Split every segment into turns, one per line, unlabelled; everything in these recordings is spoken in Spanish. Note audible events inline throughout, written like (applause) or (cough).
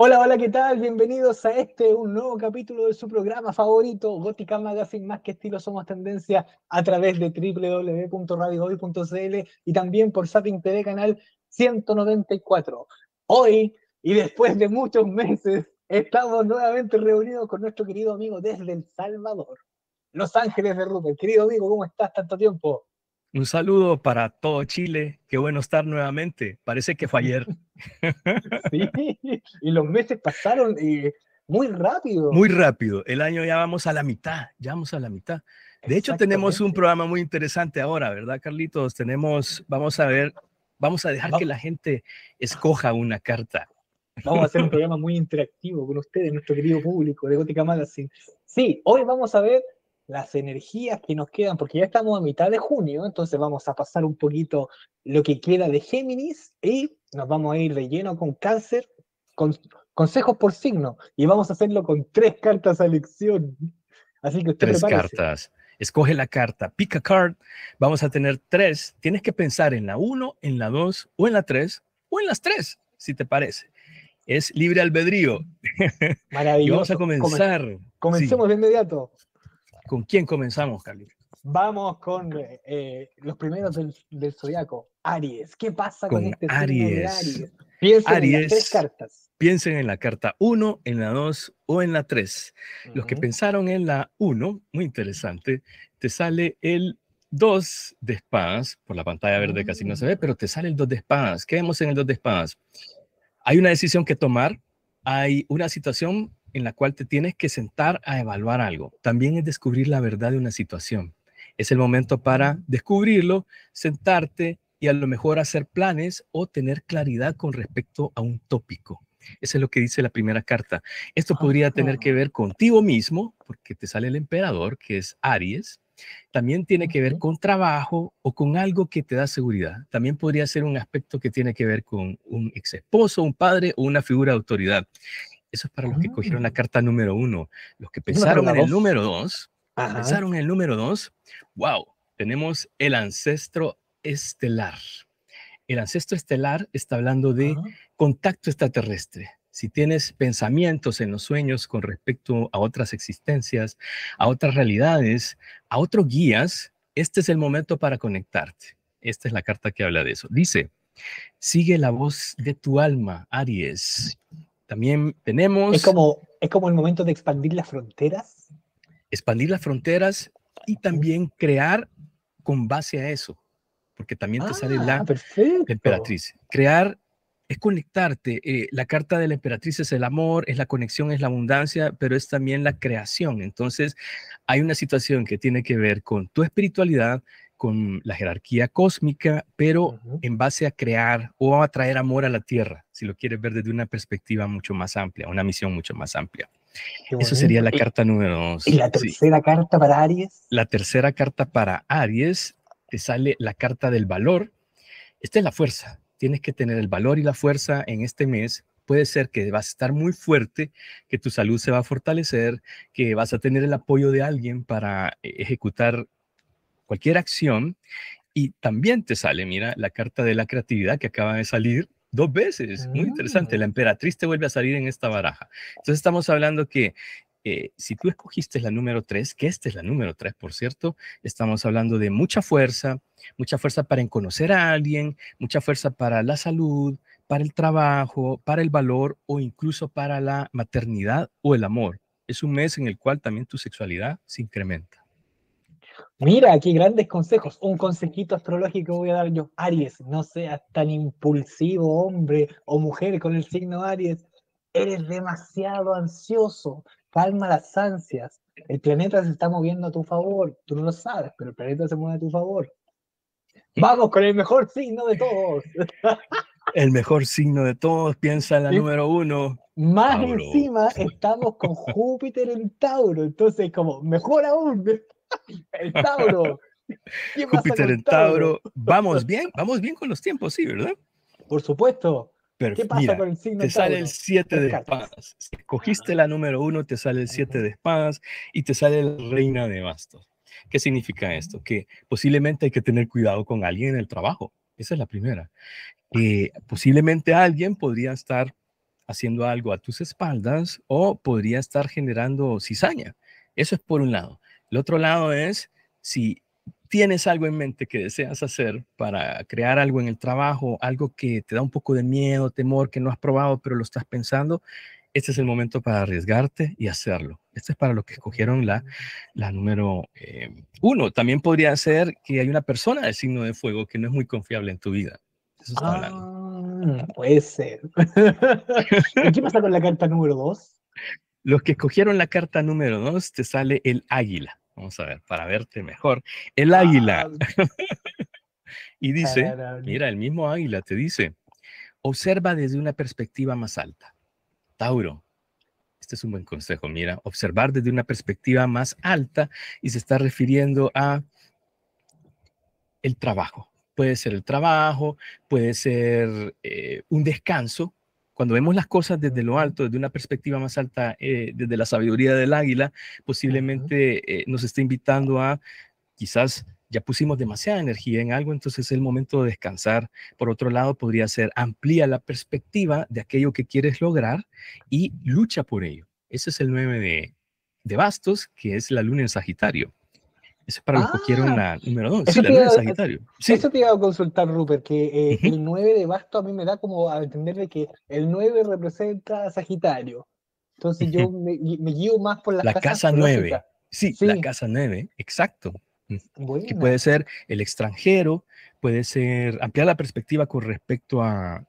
Hola, hola, ¿qué tal? Bienvenidos a este, un nuevo capítulo de su programa favorito, Gótica Magazine, más que estilo somos tendencia, a través de www.radiohoy.cl y también por Sapping TV Canal 194. Hoy, y después de muchos meses, estamos nuevamente reunidos con nuestro querido amigo desde El Salvador, Los Ángeles de Rupert. Querido amigo, ¿cómo estás tanto tiempo?
Un saludo para todo Chile. Qué bueno estar nuevamente. Parece que fue ayer. (laughs) Sí, y los meses pasaron y eh, muy rápido. Muy rápido. El año ya vamos a la mitad. Ya vamos a la mitad. De hecho, tenemos un programa muy interesante ahora, ¿verdad, Carlitos? Tenemos, vamos a ver, vamos a dejar que la gente escoja una carta.
Vamos a hacer un (laughs) programa muy interactivo con ustedes, nuestro querido público de Gótica Magazine. Sí, hoy vamos a ver las energías que nos quedan, porque ya estamos a mitad de junio, entonces vamos a pasar un poquito lo que queda de Géminis y nos vamos a ir relleno con cáncer, con consejos por signo, y vamos a hacerlo con tres cartas a elección. Así que ustedes. tres cartas.
Escoge la carta, pick a card. Vamos a tener tres. Tienes que pensar en la uno, en la dos, o en la tres, o en las tres, si te parece es libre albedrío. Maravilloso. (laughs) y vamos a comenzar. Comencemos
de inmediato. ¿Con quién comenzamos, Carlitos? Vamos con eh, los primeros del, zodiaco, Aries. ¿Qué pasa con, este Aries. De Aries? Piensen Aries, en tres cartas.
Piensen en la carta 1, en la 2 o en la 3. Los que pensaron en la 1, muy interesante, te sale el 2 de espadas, por la pantalla verde casi no se ve, pero te sale el 2 de espadas. ¿Qué vemos en el 2 de espadas? Hay una decisión que tomar, hay una situación en la cual te tienes que sentar a evaluar algo. También es descubrir la verdad de una situación. Es el momento para descubrirlo, sentarte y a lo mejor hacer planes o tener claridad con respecto a un tópico. Eso es lo que dice la primera carta. Esto podría tener que ver contigo mismo, porque te sale el emperador, que es Aries. También tiene que ver con trabajo o con algo que te da seguridad. También podría ser un aspecto que tiene que ver con un ex esposo, un padre o una figura de autoridad. Eso es para los que cogieron la ah. carta número uno. Los que pensaron en el número dos, pensaron en el número dos, wow, tenemos el ancestro estelar. El ancestro estelar está hablando de contacto extraterrestre. Si tienes pensamientos en los sueños con respecto a otras existencias, a otras realidades, a otros guías, este es el momento para conectarte. Esta es la carta que habla de eso. Dice, sigue la voz de tu alma, Aries. También tenemos... Es como, es como el momento de expandir las fronteras. Expandir las fronteras y también crear con base a eso, porque también te sale la ah, emperatriz. Crear es conectarte. Eh, la carta de la emperatriz es el amor, es la conexión, es la abundancia, pero es también la creación. Entonces, hay una situación que tiene que ver con tu espiritualidad, con la jerarquía cósmica, pero en base a crear o a traer amor a la Tierra, si lo quieres ver desde una perspectiva mucho más amplia, una misión mucho más amplia.
Eso sería la
carta número dos. ¿Y la
tercera carta para Aries?
La tercera carta para Aries, te sale la carta del valor. Esta es la fuerza. Tienes que tener el valor y la fuerza en este mes puede ser que vas a estar muy fuerte, que tu salud se va a fortalecer, que vas a tener el apoyo de alguien para eh, ejecutar cualquier acción. Y también te sale, mira, la carta de la creatividad que acaba de salir dos veces. Muy ah. interesante. La emperatriz te vuelve a salir en esta baraja. Entonces estamos hablando que eh, si tú escogiste la número tres, que esta es la número tres, por cierto, estamos hablando de mucha fuerza, mucha fuerza para conocer a alguien, mucha fuerza para la salud, para el trabajo, para el valor o incluso para la maternidad o el amor. Es un mes en el cual también tu sexualidad se incrementa.
Mira, aquí grandes consejos. Un consejito astrológico voy a dar yo. Aries, no seas tan impulsivo hombre o mujer con el signo Aries. Eres demasiado ansioso. palma las ansias. El planeta se está moviendo a tu favor. Tú no lo sabes, pero el planeta se mueve a tu favor. Vamos con el mejor signo de todos. (laughs)
El mejor signo de todos, piensa en la número uno.
Más encima estamos con Júpiter en Tauro, entonces como mejor aún. El Tauro.
Júpiter en Tauro. Vamos bien, vamos bien con los tiempos, sí, ¿verdad? Por supuesto. Pero, ¿Qué pasa con el signo Te sale el 7 de espadas. cogiste la número 1, te sale el 7 de espadas y te sale la reina de bastos. ¿Qué significa esto? Que posiblemente hay que tener cuidado con alguien en el trabajo. Esa es la primera. posiblemente alguien podría estar haciendo algo a tus espaldas o podría estar generando cizaña. Eso es por un lado. El otro lado es si tienes algo en mente que deseas hacer para crear algo en el trabajo, algo que te da un poco de miedo, temor, que no has probado, pero lo estás pensando, este es el momento para arriesgarte y hacerlo. Este es para los que escogieron la, la número eh, uno. También podría ser que hay una persona de signo de fuego que no es muy confiable en tu vida.
Eso está hablando. Ah, puede ser. (laughs) qué pasa con la carta número dos?
Los que escogieron la carta número dos, te sale el águila. Vamos a ver, para verte mejor. El águila. Ah. (laughs) y dice, mira, el mismo águila te dice, observa desde una perspectiva más alta. Tauro, este es un buen consejo, mira, observar desde una perspectiva más alta y se está refiriendo a el trabajo. Puede ser el trabajo, puede ser eh, un descanso, cuando vemos las cosas desde lo alto, desde una perspectiva más alta, eh, desde la sabiduría del águila, posiblemente eh, nos está invitando a quizás ya pusimos demasiada energía en algo, entonces es el momento de descansar. Por otro lado, podría ser amplía la perspectiva de aquello que quieres lograr y lucha por ello. Ese es el 9 de, de bastos, que es la luna en Sagitario. Eso es para ah, los que la número 2. Sí, la de Sagitario.
Sí. Eso te iba a consultar, Rupert, que eh, el 9 de basto a mí me da como a entender de que el 9 representa a Sagitario. Entonces yo me, guío más por la casa 9. Sí, la casa
9, exacto. Mm. Que puede ser el extranjero, puede ser ampliar la perspectiva con respecto a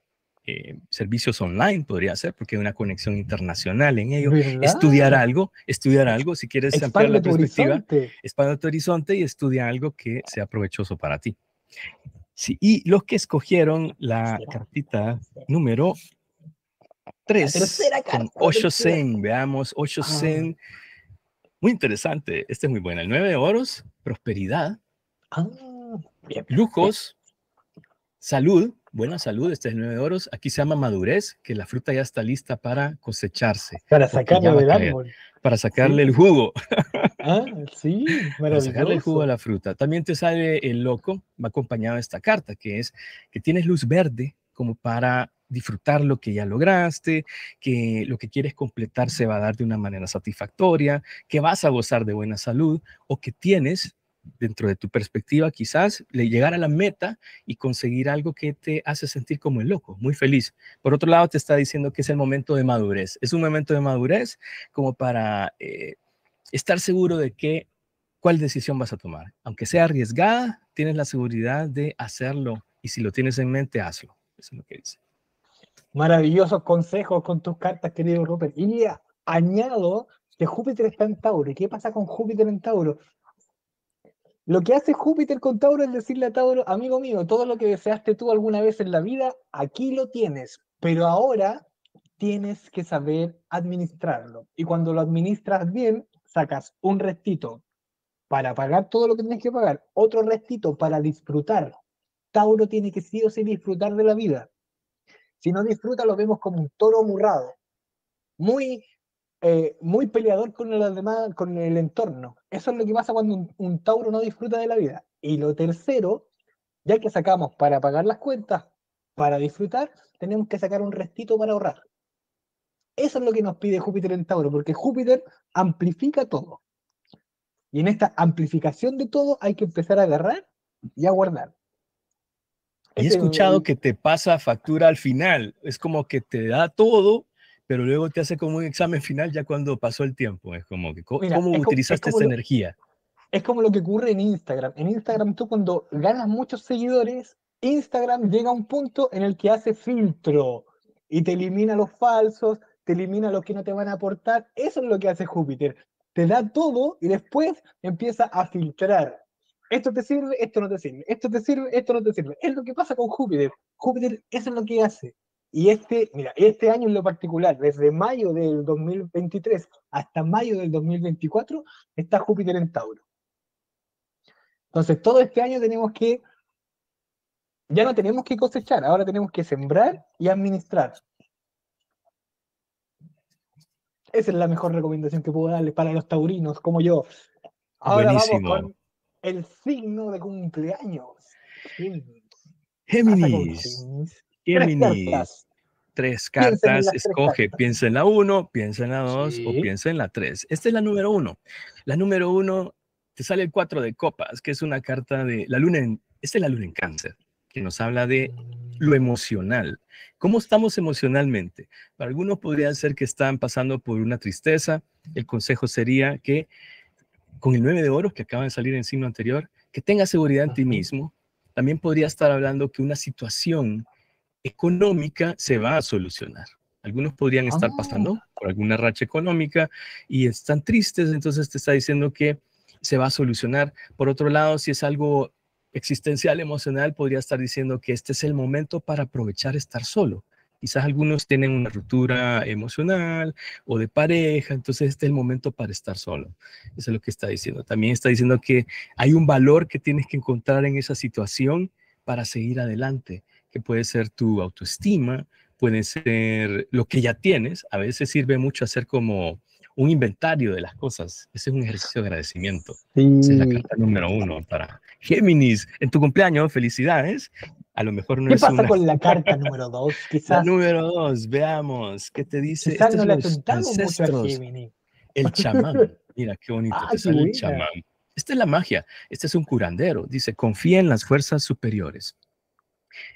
eh, servicios online, podría ser, porque hay una conexión internacional en ello. Estudiar algo, estudiar algo, si quieres expandir ampliar la perspectiva, horizonte. tu horizonte y estudia algo que sea provechoso para ti. Sí, y los que escogieron la cartita número 3, con 8 Zen, veamos, 8 Zen, ah. muy interesante, este es muy bueno, el 9 de oros, prosperidad, ah, lujos, salud, buena salud, este es nueve oros. Aquí se llama madurez, que la fruta ya está lista para cosecharse. Para sacarlo del árbol. Para sacarle el jugo. Ah, sí, maravilloso. (laughs) Para sacarle el jugo a la fruta. También te sale el loco, va acompañado esta carta, que es que tienes luz verde como para disfrutar lo que ya lograste, que lo que quieres completar se va a dar de una manera satisfactoria, que vas a gozar de buena salud o que tienes dentro de tu perspectiva, quizás le llegar a la meta y conseguir algo que te hace sentir como el loco, muy feliz. Por otro lado, te está diciendo que es el momento de madurez. Es un momento de madurez como para eh, estar seguro de que cuál decisión vas a tomar. Aunque sea arriesgada, tienes la seguridad de hacerlo y si lo tienes en mente, hazlo. Eso es lo que dice.
maravilloso consejo con tus cartas, querido Robert Y añado que Júpiter está en Tauro. ¿Y qué pasa con Júpiter en Tauro? Lo que hace Júpiter con Tauro es decirle a Tauro, amigo mío, todo lo que deseaste tú alguna vez en la vida, aquí lo tienes, pero ahora tienes que saber administrarlo. Y cuando lo administras bien, sacas un restito para pagar todo lo que tienes que pagar, otro restito para disfrutar. Tauro tiene que sí o sí disfrutar de la vida. Si no disfruta, lo vemos como un toro murrado, muy eh, muy peleador con demás, con el entorno. Eso es lo que pasa cuando un, Tauro no disfruta de la vida. Y lo tercero, ya que sacamos para pagar las cuentas, para disfrutar, tenemos que sacar un restito para ahorrar. Eso es lo que nos pide Júpiter en Tauro, porque Júpiter amplifica todo. Y en esta amplificación de todo hay que empezar a agarrar y a guardar. He escuchado que
te pasa factura al final. Es como que te da todo pero luego te hace como un examen final ya cuando pasó el tiempo. Es como que, ¿cómo, utilizaste esa energía?
Es como lo que ocurre en Instagram. En Instagram tú cuando ganas muchos seguidores, Instagram llega a un punto en el que hace filtro y te elimina los falsos, te elimina los que no te van a aportar. Eso es lo que hace Júpiter. Te da todo y después empieza a filtrar. Esto te sirve, esto no te sirve, esto te sirve, esto no te sirve. Es lo que pasa con Júpiter. Júpiter, eso es lo que hace. Y este, mira, este año en lo particular, desde mayo del 2023 hasta mayo del 2024, está Júpiter en Tauro. Entonces, todo este año tenemos que, ya no tenemos que cosechar, ahora tenemos que sembrar y administrar. Esa es la mejor recomendación que puedo darle para los taurinos como yo.
Ahora vamos con
el signo de cumpleaños.
Géminis. Tres cartas, escoge, piensa en la uno, piensa en la dos o piensa en la tres. Esta es la número uno. La número uno te sale el cuatro de copas, que es una carta de la luna en, esta es la luna en cáncer, que nos habla de lo emocional. ¿Cómo estamos emocionalmente? Para algunos podrían ser que están pasando por una tristeza. El consejo sería que con el 9 de oro que acaba de salir en signo anterior, que tenga seguridad en ti mismo. También podría estar hablando que una situación económica se va a solucionar. Algunos podrían estar pasando ah. por alguna racha económica y están tristes, entonces te está diciendo que se va a solucionar. Por otro lado, si es algo existencial, emocional, podría estar diciendo que este es el momento para aprovechar estar solo. Quizás algunos tienen una ruptura emocional o de pareja, entonces este es el momento para estar solo. Eso es lo que está diciendo. También está diciendo que hay un valor que tienes que encontrar en esa situación para seguir adelante que puede ser tu autoestima, puede ser lo que ya tienes. A veces sirve mucho hacer como un inventario de las cosas. Ese es un ejercicio de agradecimiento. es la carta número uno para Géminis. En tu cumpleaños, felicidades. A lo mejor no ¿Qué pasa con la carta número dos? (laughs) La número dos, veamos. ¿Qué te dice? la mucho El chamán. (laughs) Mira qué bonito. Ah, el chamán. Esta es la magia. Este es un curandero. Dice: confía en las fuerzas superiores.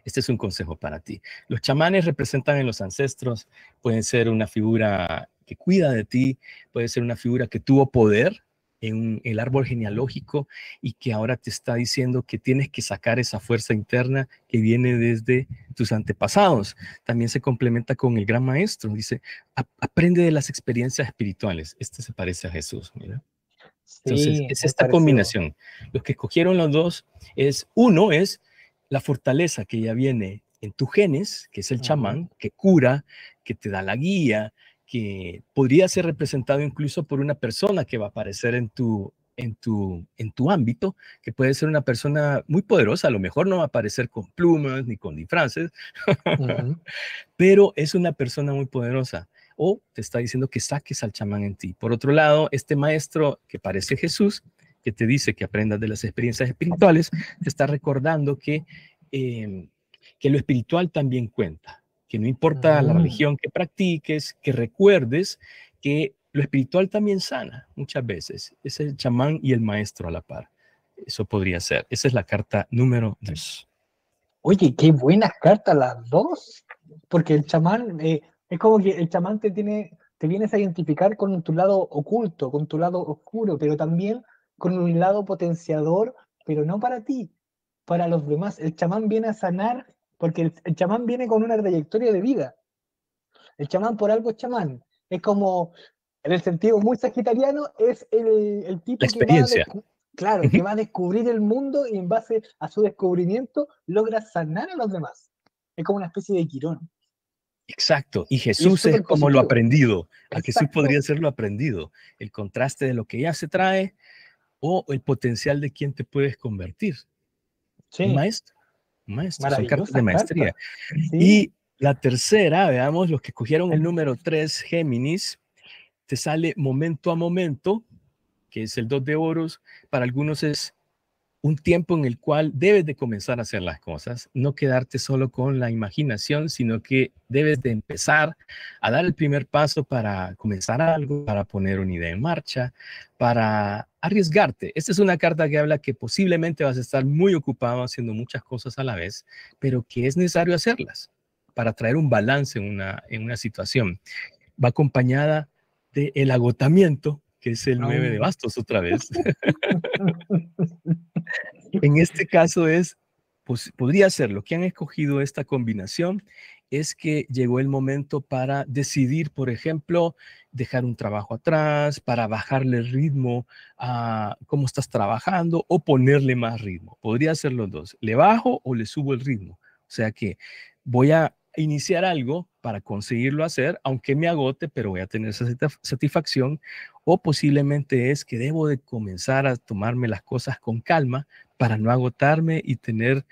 Este es un consejo para ti. Los chamanes representan a los ancestros, pueden ser una figura que cuida de ti, puede ser una figura que tuvo poder en el árbol genealógico y que ahora te está diciendo que tienes que sacar esa fuerza interna que viene desde tus antepasados. También se complementa con el gran maestro, dice, aprende de las experiencias espirituales. Este se parece a Jesús, mira. Entonces, es esta combinación. Los que escogieron los dos es, uno es la fortaleza que ya viene en tus genes, que es el chamán, que cura, que te da la guía, que podría ser representado incluso por una persona que va a aparecer en tu en tu, en tu ámbito, que puede ser una persona muy poderosa, a lo mejor no va a aparecer con plumas ni con disfraces, (laughs) pero es una persona muy poderosa. O te está diciendo que saques al chamán en ti. Por otro lado, este maestro que parece Jesús que te dice que aprendas de las experiencias espirituales, te está recordando que, em, que lo espiritual también cuenta, que no importa la ah. religión que practiques, que recuerdes que lo espiritual también sana muchas veces. Es el chamán y el maestro a la par. Eso podría ser. Esa es la carta número 2.
Oye, qué buenas cartas las dos. Porque el chamán, eh, es como que el chamán te tiene, te vienes a identificar con tu lado oculto, con tu lado oscuro, pero también con un lado potenciador, pero no para ti, para los demás. El chamán viene a sanar porque el, chamán viene con una trayectoria de vida. El chamán por algo es chamán. Es como, en el sentido muy sagitariano, es el, tipo experiencia. que va claro, que va a descubrir el mundo y en base a su descubrimiento logra sanar a los demás. Es como una especie de quirón.
Exacto, y Jesús es, como lo aprendido. A Jesús podría ser lo aprendido. El contraste de lo que ya se trae o el potencial de quién te puedes convertir. Sí. maestro. maestro. Son cartas de maestría. Y la tercera, veamos, los que cogieron el número 3, Géminis, te sale momento a momento, que es el 2 de oros. Para algunos es un tiempo en el cual debes de comenzar a hacer las cosas, no quedarte solo con la imaginación, sino que debes de empezar a dar el primer paso para comenzar algo, para poner una idea en marcha, para arriesgarte. Esta es una carta que habla que posiblemente vas a estar muy ocupado haciendo muchas cosas a la vez, pero que es necesario hacerlas para traer un balance en una, en una situación. Va acompañada del el agotamiento, que es el 9 de bastos otra vez. (laughs) en este caso es, pues, podría ser, lo que han escogido esta combinación es que llegó el momento para decidir, por ejemplo, dejar un trabajo atrás, para bajarle el ritmo a cómo estás trabajando o ponerle más ritmo. Podría ser los dos, le bajo o le subo el ritmo. O sea que voy a iniciar algo para conseguirlo hacer, aunque me agote, pero voy a tener esa satisfacción o posiblemente es que debo de comenzar a tomarme las cosas con calma para no agotarme y tener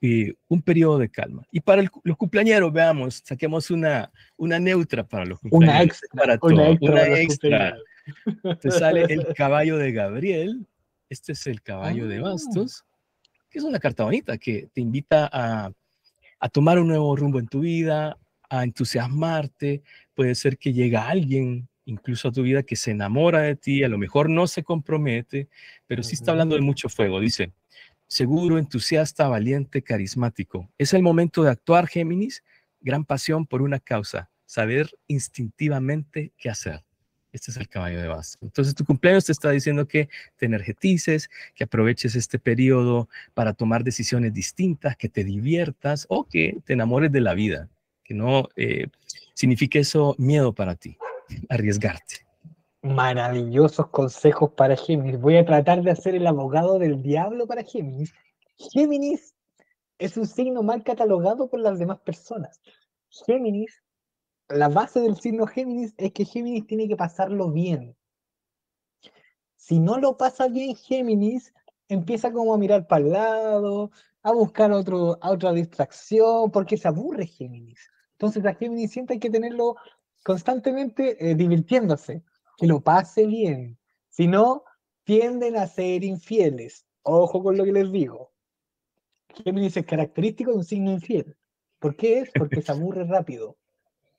eh, un periodo de calma. Y para los cumpleaños, veamos, saquemos una, una neutra para los cumpleaños. Una extra. Para extra. Te sale el (laughs) caballo de Gabriel. Este es el caballo de ah. Bastos, que es una carta bonita que te invita a, tomar un nuevo rumbo en tu vida, a entusiasmarte. Puede ser que llegue alguien incluso a tu vida, que se enamora de ti, a lo mejor no se compromete, pero sí está hablando de mucho fuego. Dice, seguro, entusiasta, valiente, carismático. Es el momento de actuar, Géminis, gran pasión por una causa, saber instintivamente qué hacer. Este es el caballo de base. Entonces tu cumpleaños te está diciendo que te energetices, que aproveches este periodo para tomar decisiones distintas, que te diviertas o que te enamores de la vida, que no eh, signifique eso miedo para ti arriesgarte.
Maravillosos consejos para Géminis. Voy a tratar de hacer el abogado del diablo para Géminis. Géminis es un signo mal catalogado por las demás personas. Géminis, la base del signo Géminis es que Géminis tiene que pasarlo bien. Si no lo pasa bien Géminis, empieza como a mirar para el lado, a buscar otro, otra distracción, porque se aburre Géminis. Entonces a Géminis siempre hay que tenerlo constantemente eh, divirtiéndose, que lo pase bien. Si no, tienden a ser infieles. Ojo con lo que les digo. me dice característico de un signo infiel. ¿Por qué es? Porque se aburre rápido.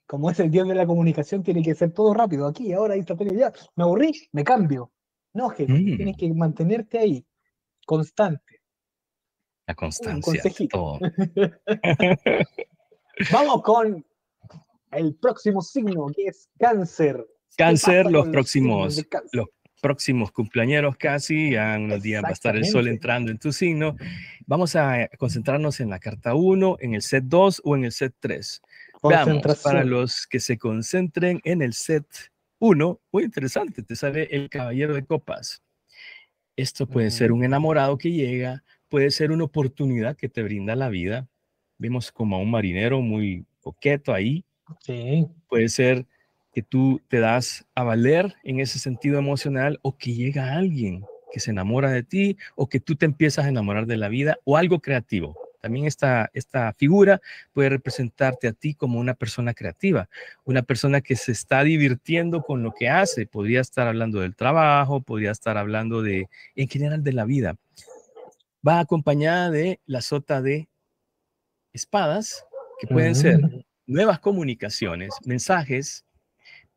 Como es el dios de la comunicación, tiene que ser todo rápido. Aquí, ahora, ahí está, ya. Me aburrí, me cambio. No, Géminis, mm. tienes que mantenerte ahí, constante. La constancia. Un consejito. (laughs) (laughs) Vamos con el próximo signo, que es cáncer. Cáncer, los próximos,
los próximos cumpleañeros casi, ya unos días va a estar el sol entrando en tu signo. Vamos a concentrarnos en la carta 1, en el set 2 o en el set 3. para los que se concentren en el set 1, muy interesante, te sale el caballero de copas. Esto puede ser mm. un enamorado que llega, puede ser una oportunidad que te brinda la vida. Vemos como a un marinero muy coqueto ahí, Puede ser que tú te das a valer en ese sentido emocional o que llega alguien que se enamora de ti o que tú te empiezas a enamorar de la vida o algo creativo. También esta, esta figura puede representarte a ti como una persona creativa, una persona que se está divirtiendo con lo que hace. Podría estar hablando del trabajo, podría estar hablando de, en general, de la vida. Va acompañada de la sota de espadas, que pueden ser mm nuevas comunicaciones, mensajes,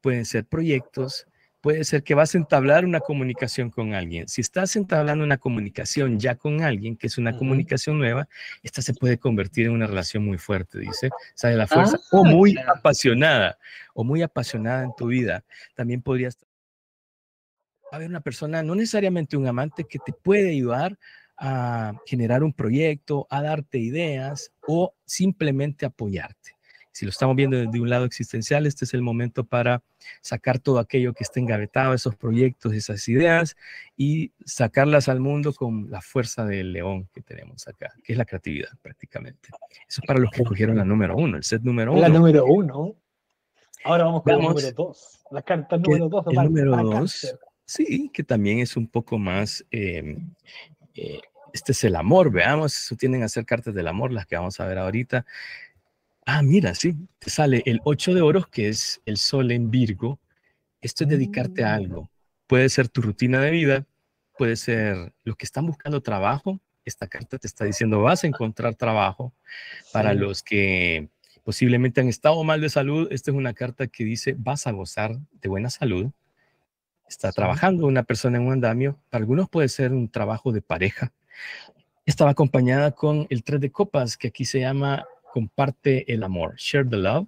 pueden ser proyectos, puede ser que vas a entablar una comunicación con alguien. Si estás entablando una comunicación ya con alguien, que es una comunicación nueva, esta se puede convertir en una relación muy fuerte, dice, sale la ah, fuerza, o muy apasionada, o muy apasionada en tu vida. También podrías haber una persona, no necesariamente un amante, que te puede ayudar a generar un proyecto, a darte ideas o simplemente apoyarte. Si lo estamos viendo desde un lado existencial, este es el momento para sacar todo aquello que esté engavetado, esos proyectos, esas ideas, y sacarlas al mundo con la fuerza del león que tenemos acá, que es la creatividad prácticamente. Eso es para los que cogieron la número uno, el set número uno. La número
uno. Ahora vamos con la número dos. La carta número dos. El, número dos.
Sí, que también es un poco más em, eh, este es el amor, veamos, eso tienden a ser cartas del amor las que vamos a ver ahorita. Ah, mira, sí, te sale el 8 de oros, que es el sol en Virgo. Esto es dedicarte a algo. Mm. Puede ser tu rutina de vida, puede ser los que están buscando trabajo. Esta carta te está diciendo, vas a encontrar trabajo. Para los que posiblemente han estado mal de salud, esta es una carta que dice, vas a gozar de buena salud. Está trabajando una persona en un andamio. Para algunos puede ser un trabajo de pareja. Estaba acompañada con el 3 de copas, que aquí se llama comparte el amor, share the love,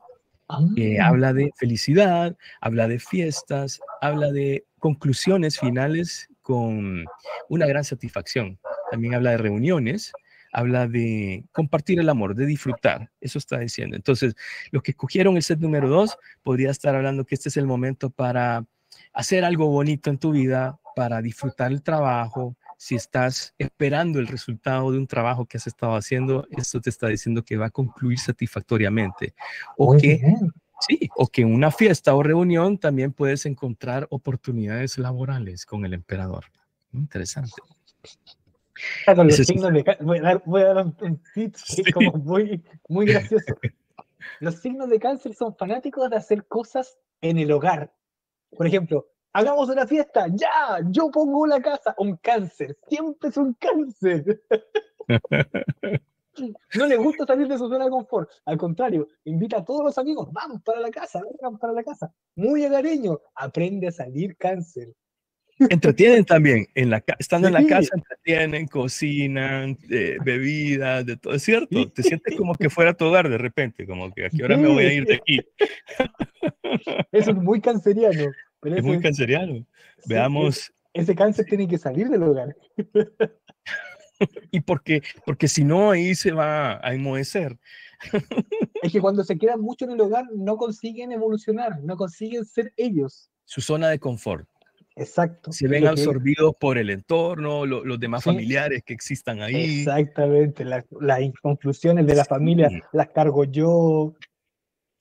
eh, ah. habla de felicidad, habla de fiestas, habla de conclusiones finales con una gran satisfacción. También habla de reuniones, habla de compartir el amor, de disfrutar. Eso está diciendo. Entonces, los que escogieron el set número dos podría estar hablando que este es el momento para hacer algo bonito en tu vida, para disfrutar el trabajo, si estás esperando el resultado de un trabajo que has estado haciendo, esto te está diciendo que va a concluir satisfactoriamente. O que, sí, o que en una fiesta o reunión también puedes encontrar oportunidades laborales con el emperador. Interesante.
voy, a dar, un tip muy, muy gracioso. (laughs) Los signos de cáncer son fanáticos de hacer cosas en el hogar. Por ejemplo, hagamos una fiesta, ya, yo pongo la casa, un cáncer, siempre es un cáncer. (laughs) No le gusta salir de su zona de confort, al contrario, invita a todos los amigos, vamos para la casa, vamos para la casa. Muy agareño, aprende a salir cáncer. Entretienen
también, en la, estando en la casa, entretienen, cocinan, eh, bebidas, de todo, es cierto, te sientes como que fuera tu hogar de repente, como que a qué me voy a ir de aquí.
Eso (laughs) es muy canceriano es muy
canceriano. Veamos.
Ese, cáncer tiene que salir del hogar. (laughs) y porque, porque si no, ahí se va a enmohecer. (laughs) es que cuando se quedan mucho en el hogar, no consiguen evolucionar, no consiguen ser ellos. Su zona de confort. Exacto. Se ven absorbidos
por el entorno, los demás familiares que existan ahí.
Exactamente, las, inconclusiones conclusiones de la familia las cargo yo.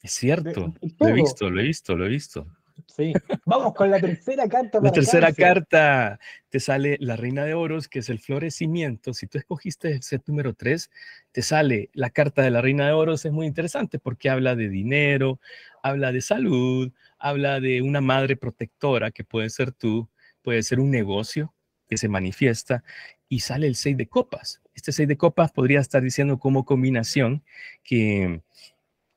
Es cierto, lo he visto,
lo he visto, lo he visto.
Sí. Vamos con la tercera carta. La tercera
carta. Te sale la reina de oros, que es el florecimiento. Si tú escogiste el set número 3, te sale la carta de la reina de oros. Es muy interesante porque habla de dinero, habla de salud, habla de una madre protectora que puede ser tú, puede ser un negocio que se manifiesta y sale el 6 de copas. Este 6 de copas podría estar diciendo como combinación que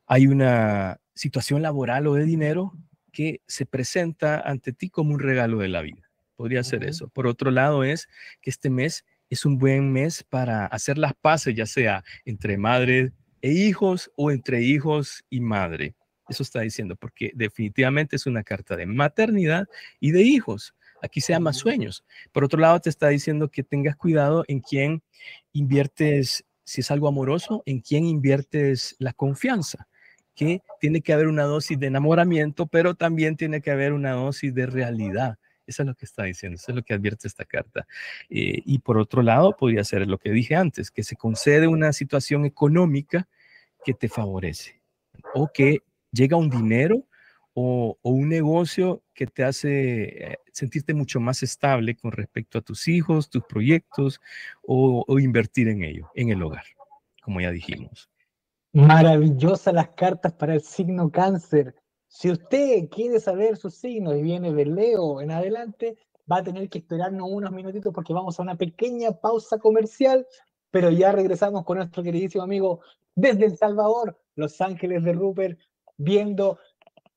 hay una situación laboral o de dinero que se presenta ante ti como un regalo de la vida. Podría ser eso. Por otro lado, es que este mes es un buen mes para hacer las paces, ya sea entre madre e hijos o entre hijos y madre. Eso está diciendo, porque definitivamente es una carta de maternidad y de hijos. Aquí se llama sueños. Por otro lado, te está diciendo que tengas cuidado en quién inviertes, si es algo amoroso, en quién inviertes la confianza que tiene que haber una dosis de enamoramiento, pero también tiene que haber una dosis de realidad. Eso es lo que está diciendo, eso es lo que advierte esta carta. Eh, y por otro lado, podría ser lo que dije antes, que se concede una situación económica que te favorece o que llega un dinero o, un negocio que te hace eh, sentirte mucho más estable con respecto a tus hijos, tus proyectos o invertir en ello, en el hogar, como ya dijimos.
Maravillosas las cartas para el signo cáncer. Si usted quiere saber su signo y viene de Leo en adelante, va a tener que esperarnos unos minutitos porque vamos a una pequeña pausa comercial, pero ya regresamos con nuestro queridísimo amigo desde El Salvador, Los Ángeles de Rupert, viendo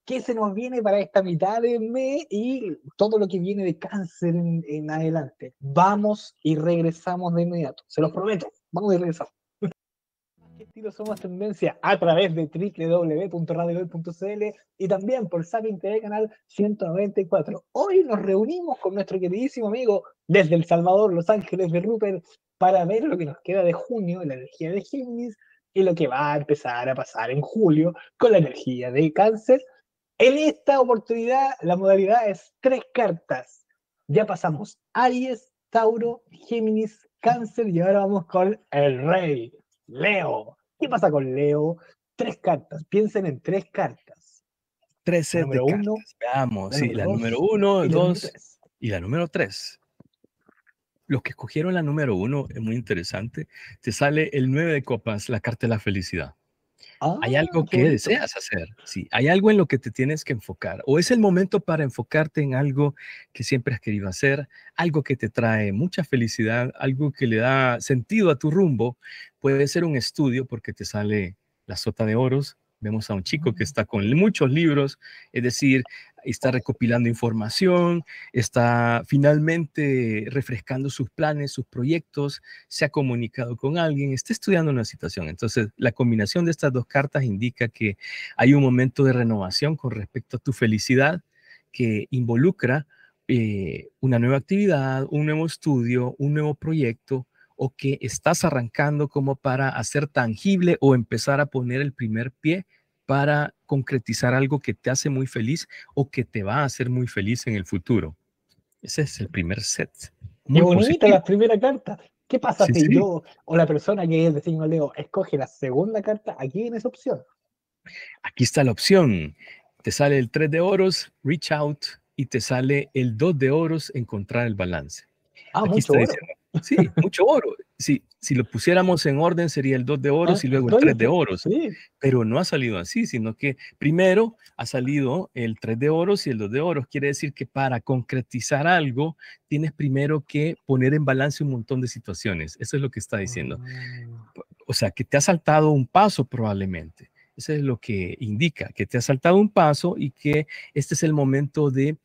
qué se nos viene para esta mitad de mes y todo lo que viene de cáncer en, en adelante. Vamos y regresamos de inmediato, se los prometo, vamos y regresamos estilo Somos Tendencia a través de www.radio.cl y también por Sapping TV Canal 194. Hoy nos reunimos con nuestro queridísimo amigo desde El Salvador, Los Ángeles de Rupert, para ver lo que nos queda de junio, la energía de Géminis, y lo que va a empezar a pasar en julio con la energía de Cáncer. En esta oportunidad, la modalidad es tres cartas. Ya pasamos Aries, Tauro, Géminis, Cáncer y ahora vamos con el Rey, Leo. ¿Qué pasa con Leo? Tres cartas. Piensen en tres cartas. Tres de Uno,
Vamos. sí, la número uno, dos y la número tres. Los que escogieron la número uno es muy interesante. Te sale el nueve de copas, la carta de la felicidad. Ah, hay algo que deseas hacer, sí, hay algo en lo que te tienes que enfocar, o es el momento para enfocarte en algo que siempre has querido hacer, algo que te trae mucha felicidad, algo que le da sentido a tu rumbo. Puede ser un estudio porque te sale la sota de oros, vemos a un chico que mm. está con muchos libros, es decir, está recopilando información, está finalmente refrescando sus planes, sus proyectos, se ha comunicado con alguien, está estudiando una situación. Entonces, la combinación de estas dos cartas indica que hay un momento de renovación con respecto a tu felicidad que involucra eh, una nueva actividad, un nuevo estudio, un nuevo proyecto o que estás arrancando como para hacer tangible o empezar a poner el primer pie para concretizar algo que te hace muy feliz o que te va a hacer muy feliz en el futuro. Ese es el primer set. Muy bonita la
primera carta. ¿Qué pasa si yo o la persona que es de signo Leo escoge la segunda carta? Aquí en esa opción.
Aquí está la opción. Te sale el 3 de oros, reach out, y te sale el 2 de oros, encontrar el balance. Ah, Aquí Sí, mucho oro. si lo pusiéramos en orden sería el 2 de oros ah, y luego el 3 de oros. Pero no ha salido así, sino que primero ha salido el 3 de oros y el 2 de oros. Quiere decir que para concretizar algo tienes primero que poner en balance un montón de situaciones. Eso es lo que está diciendo. Ah. O sea, que te ha saltado un paso probablemente. Eso es lo que indica, que te ha saltado un paso y que este es el momento de,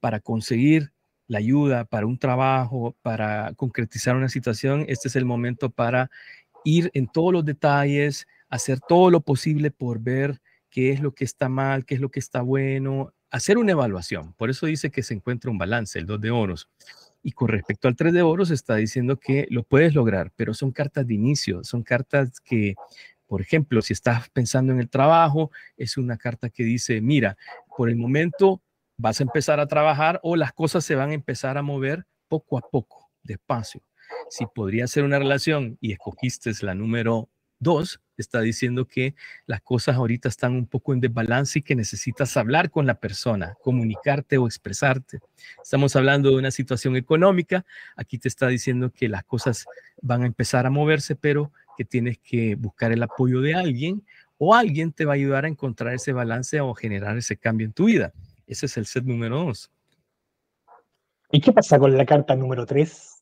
para conseguir la ayuda, para un trabajo, para concretizar una situación, este es el momento para ir en todos los detalles, hacer todo lo posible por ver qué es lo que está mal, qué es lo que está bueno, hacer una evaluación. Por eso dice que se encuentra un balance, el 2 de oros. Y con respecto al 3 de oros, está diciendo que lo puedes lograr, pero son cartas de inicio, son cartas que, por ejemplo, si estás pensando en el trabajo, es una carta que dice, mira, por el momento vas a empezar a trabajar o las cosas se van a empezar a mover poco a poco, despacio. Si podría ser una relación y escogiste la número dos, está diciendo que las cosas ahorita están un poco en desbalance y que necesitas hablar con la persona, comunicarte o expresarte. Estamos hablando de una situación económica, aquí te está diciendo que las cosas van a empezar a moverse, pero que tienes que buscar el apoyo de alguien o alguien te va a ayudar a encontrar ese balance o generar ese cambio en tu vida. Ese es el set número 2. ¿Y qué pasa con la carta número 3?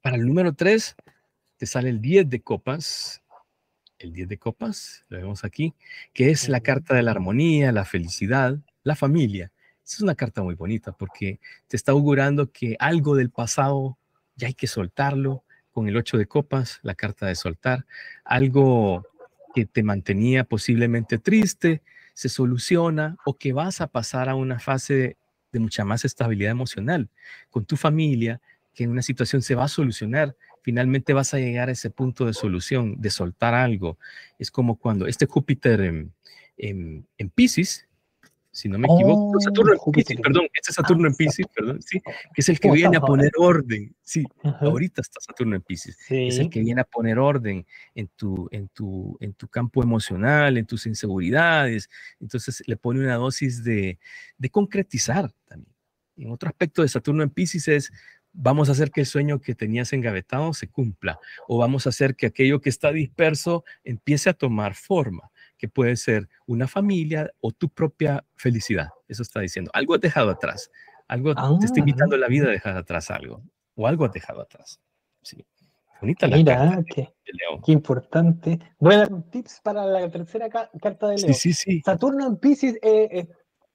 Para el número 3 te sale el 10 de copas. El 10 de copas, lo vemos aquí, que es la carta de la armonía, la felicidad, la familia. Es una carta muy bonita porque te está augurando que algo del pasado ya hay que soltarlo. Con el 8 de copas, la carta de soltar, algo que te mantenía posiblemente triste, se soluciona o que vas a pasar a una fase de, mucha más estabilidad emocional con tu familia, que en una situación se va a solucionar, finalmente vas a llegar a ese punto de solución, de soltar algo. Es como cuando este Júpiter en, en, en Pisces si no me equivoco. Oh, Saturno en Pisces, perdón, este Saturno en ah, Pisces, perdón, sí, que es el que oh, viene a poner orden. Sí, ahorita está Saturno en Pisces. Es el que viene a poner orden en tu, en, tu, en tu campo emocional, en tus inseguridades. Entonces le pone una dosis de, de concretizar también. En otro aspecto de Saturno en Pisces es vamos a hacer que el sueño que tenías engavetado se cumpla o vamos a hacer que aquello que está disperso empiece a tomar forma que puede ser una familia o tu propia felicidad. Eso está diciendo. Algo has dejado atrás. Algo te está ah. invitando la vida a dejar atrás algo. O algo has dejado atrás.
Sí. Bonita la carta qué, de qué importante. Voy tips para la tercera carta de Leo. Sí, sí, sí. Saturno en Pisces eh, eh,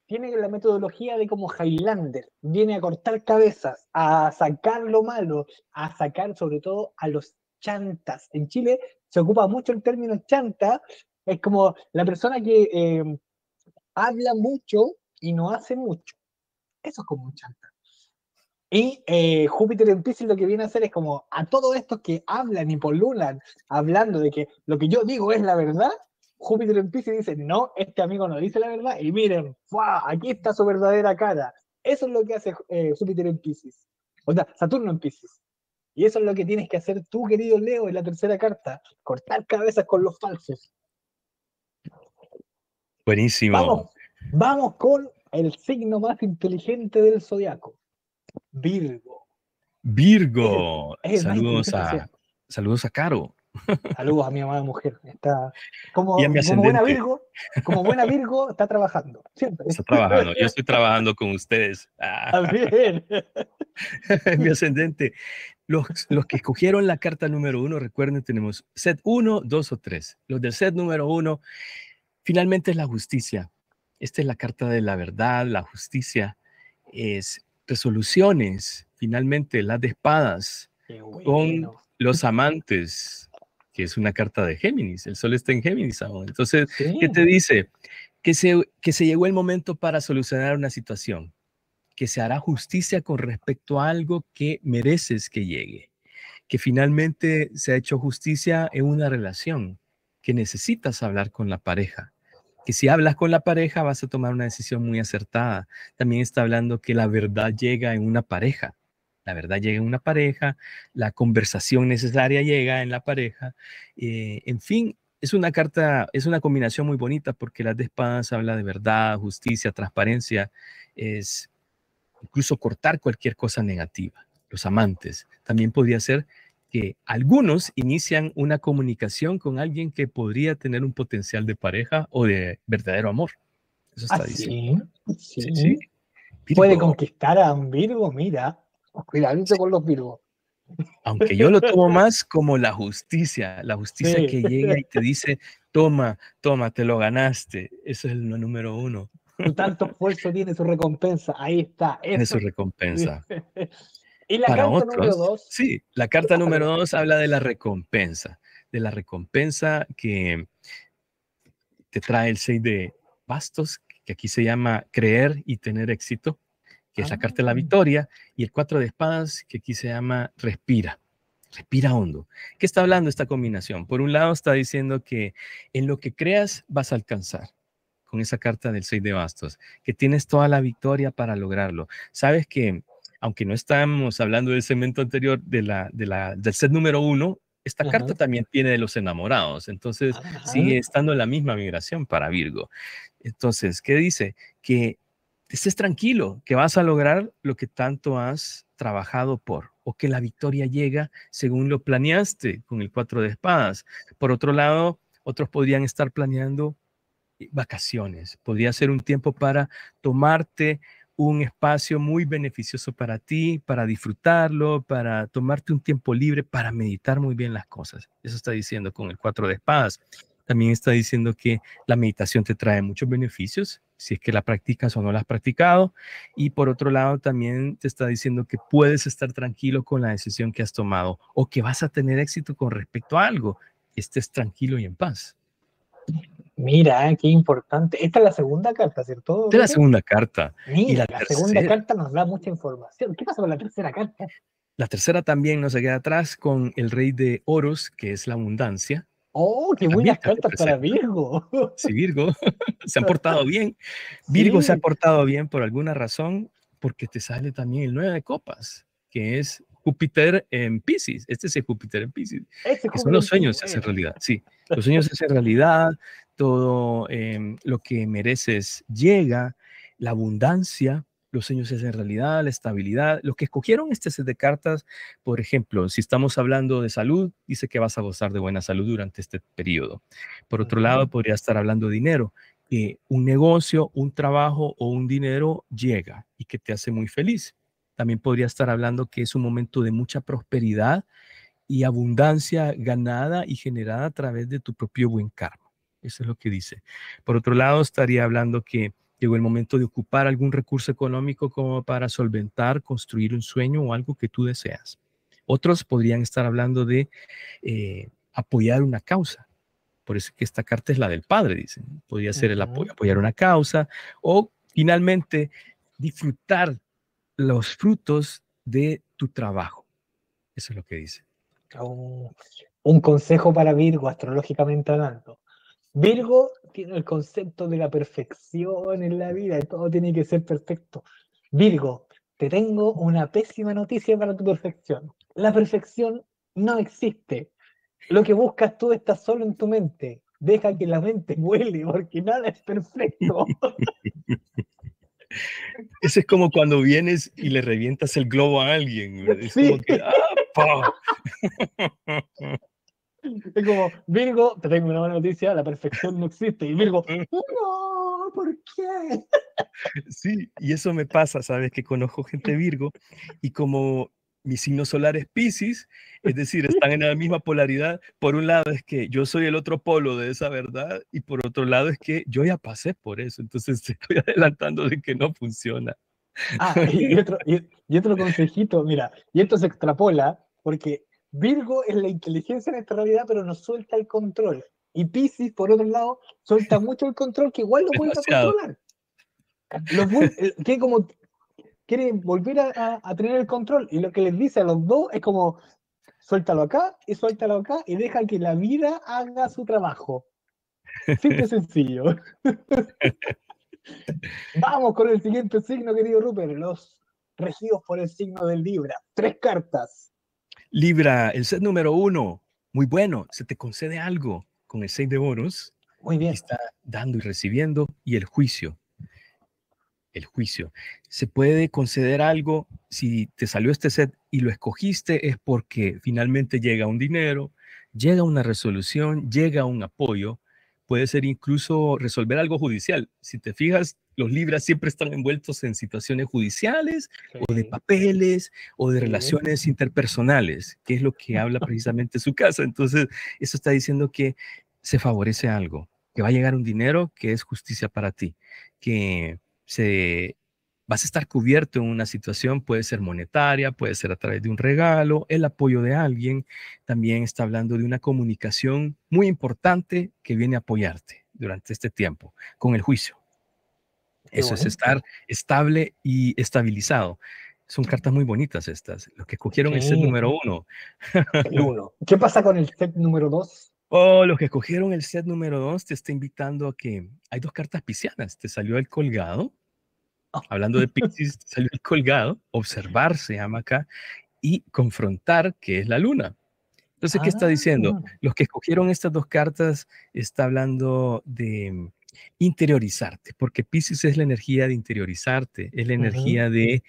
tiene la metodología de como Highlander. Viene a cortar cabezas, a sacar lo malo, a sacar sobre todo a los chantas. En Chile se ocupa mucho el término chanta es como la persona que em, habla mucho y no hace mucho. Eso es como un chanta. Y eh, Júpiter en Pisces lo que viene a hacer es como a todo esto que hablan y polulan hablando de que lo que yo digo es la verdad, Júpiter en Pisces dice, no, este amigo no dice la verdad y miren, aquí está su verdadera cara. Eso es lo que hace eh, Júpiter en Pisces. O sea, Saturno en Pisces. Y eso es lo que tienes que hacer tú, querido Leo, en la tercera carta. Cortar cabezas con los falsos.
Buenísimo.
Vamos, con el signo más inteligente del zodiaco: Virgo.
Virgo. saludos, a, saludos a Caro.
Saludos a mi amada mujer. como, buena Virgo, está trabajando. Está trabajando.
Yo estoy trabajando con ustedes. Ah. también (laughs) mi ascendente. Los, los, que escogieron la carta número uno, recuerden, tenemos set uno, dos o tres. Los del set número uno Finalmente es la justicia. Esta es la carta de la verdad, la justicia es resoluciones, finalmente las de espadas con los amantes, que es una carta de Géminis. El sol está en Géminis ahora. Entonces, ¿qué te dice? Que se, que se llegó el momento para solucionar una situación, que se hará justicia con respecto a algo que mereces que llegue, que finalmente se ha hecho justicia en una relación, que necesitas hablar con la pareja, que si hablas con la pareja vas a tomar una decisión muy acertada. También está hablando que la verdad llega en una pareja. La verdad llega en una pareja, la conversación necesaria llega en la pareja. Eh, en fin, es una carta, es una combinación muy bonita porque las de espadas habla de verdad, justicia, transparencia, es incluso cortar cualquier cosa negativa. Los amantes también podría ser que algunos inician una comunicación con alguien que podría tener un potencial de pareja o de verdadero amor. Eso está diciendo.
Sí, sí. Puede conquistar a un Virgo, mira. Cuidadito con los Virgos. Aunque yo lo tomo
más como la justicia, la justicia que llega y te dice, toma, toma, te lo ganaste. Eso es el número uno. con Tanto esfuerzo tiene su recompensa,
ahí está. Eso. Tiene su recompensa. (laughs) Y la para carta otros, número dos.
Sí, la carta número dos habla de la recompensa, de la recompensa que te trae el 6 de bastos, que aquí se llama creer y tener éxito, que es la carta ah. de la victoria, y el 4 de espadas, que aquí se llama respira. Respira hondo. ¿Qué está hablando esta combinación? Por un lado está diciendo que en lo que creas vas a alcanzar con esa carta del 6 de bastos, que tienes toda la victoria para lograrlo. Sabes que aunque no estamos hablando del segmento anterior de del set número uno, esta carta también tiene de los enamorados, entonces sigue estando en la misma migración para Virgo. Entonces, ¿qué dice? Que estés tranquilo, que vas a lograr lo que tanto has trabajado por, o que la victoria llega según lo planeaste con el cuatro de espadas. Por otro lado, otros podrían estar planeando eh, vacaciones, podría ser un tiempo para tomarte un espacio muy beneficioso para ti, para disfrutarlo, para tomarte un tiempo libre, para meditar muy bien las cosas. Eso está diciendo con el cuatro de espadas. También está diciendo que la meditación te trae muchos beneficios, si es que la practicas o no la has practicado. Y por otro lado, también te está diciendo que puedes estar tranquilo con la decisión que has tomado o que vas a tener éxito con respecto a algo. Estés tranquilo y en paz.
Mira, eh, qué importante. Esta es la segunda carta, ¿cierto? Esta es la segunda
carta. y la, segunda carta
nos da mucha información. ¿Qué pasa con la tercera carta?
La tercera también nos se queda atrás con el rey de oros, que es la abundancia. ¡Oh, qué buenas cartas para Virgo! Sí, Virgo, (laughs) se han portado (laughs) bien. Virgo se ha portado bien por alguna razón, porque te sale también el nueve de copas, que es Júpiter en Pisces. Este es Júpiter en Pisces. son los sueños se hacen realidad, sí. Los sueños se hacen realidad, todo em, lo que mereces llega, la abundancia, los sueños se hacen realidad, la estabilidad. Lo que escogieron este set de cartas, por ejemplo, si estamos hablando de salud, dice que vas a gozar de buena salud durante este periodo. Por otro lado, podría estar hablando de dinero, un negocio, un trabajo o un dinero llega y que te hace muy feliz. También podría estar hablando que es un momento de mucha prosperidad y abundancia ganada y generada a través de tu propio buen karma. Eso es lo que dice. Por otro lado, estaría hablando que llegó el momento de ocupar algún recurso económico como para solventar, construir un sueño o algo que tú deseas. Otros podrían estar hablando de eh, apoyar una causa. Por eso que esta carta es la del padre, dicen. Podría ser el apoyo, apoyar una causa o finalmente disfrutar los frutos de tu trabajo. Eso es lo que dice.
Oh, un consejo para Virgo, astrológicamente hablando. Virgo tiene el concepto de la perfección en la vida, Y todo tiene que ser perfecto. Virgo, te tengo una pésima noticia para tu perfección. La perfección no existe. Lo que buscas tú está solo en tu mente. Deja que la mente vuele porque nada es perfecto. (laughs) (laughs) Ese es como
cuando vienes y le revientas el globo a alguien. Es como que,
ah, Es como, Virgo, te tengo una buena noticia, la perfección no existe. Y Virgo, (laughs) no, ¿por qué? Sí, y eso me pasa,
¿sabes? Que conozco gente Virgo y como mi signo solar es Pisces, es decir, están en la misma polaridad. Por un lado es que yo soy el otro polo de esa verdad y por otro lado es que yo ya pasé por eso, entonces (laughs) estoy adelantando de que no funciona.
Ah, y otro, y, consejito, mira, y esto se extrapola porque Virgo es la inteligencia en esta realidad, pero no suelta el control. Y Pisces, por otro lado, suelta mucho el control, que igual lo puede controlar. Eh, que como Quieren volver a, tener el control. Y lo que les dice a los dos es como, suéltalo acá y suéltalo acá y deja que la vida haga su trabajo. Simple sencillo. (laughs) Vamos con el siguiente signo, querido Rupert, los regidos por el signo del Libra. Tres cartas.
Libra, el set número uno. Muy bueno, se te concede algo con el seis de oros. Muy bien. Está dando y recibiendo y el juicio el juicio. Se puede conceder algo si te salió este set y lo escogiste es porque finalmente llega un dinero, llega una resolución, llega un apoyo. Puede ser incluso resolver algo judicial. Si te fijas, los libras siempre están envueltos en situaciones judiciales o de papeles o de relaciones interpersonales, que es lo que habla precisamente su casa. Entonces, eso está diciendo que se favorece algo, que va a llegar un dinero que es justicia para ti, que se, vas a estar cubierto en una situación, puede ser monetaria, puede ser a través de un regalo, el apoyo de alguien. También está hablando de una comunicación muy importante que viene a apoyarte durante este tiempo con el juicio. Eso es estar estable y estabilizado. Son cartas muy bonitas estas. Lo que cogieron el set número uno.
uno. ¿Qué pasa con el set número dos?
Oh, los que escogieron el set número 2 te está invitando a que hay dos cartas piscianas. Te salió el colgado. Oh. Hablando de Pisces, salió el colgado. Observar se acá. Y confrontar, que es la luna. Entonces, ¿qué está diciendo? Ah. Los que escogieron estas dos cartas está hablando de interiorizarte, porque Pisces es la energía de interiorizarte, es la energía de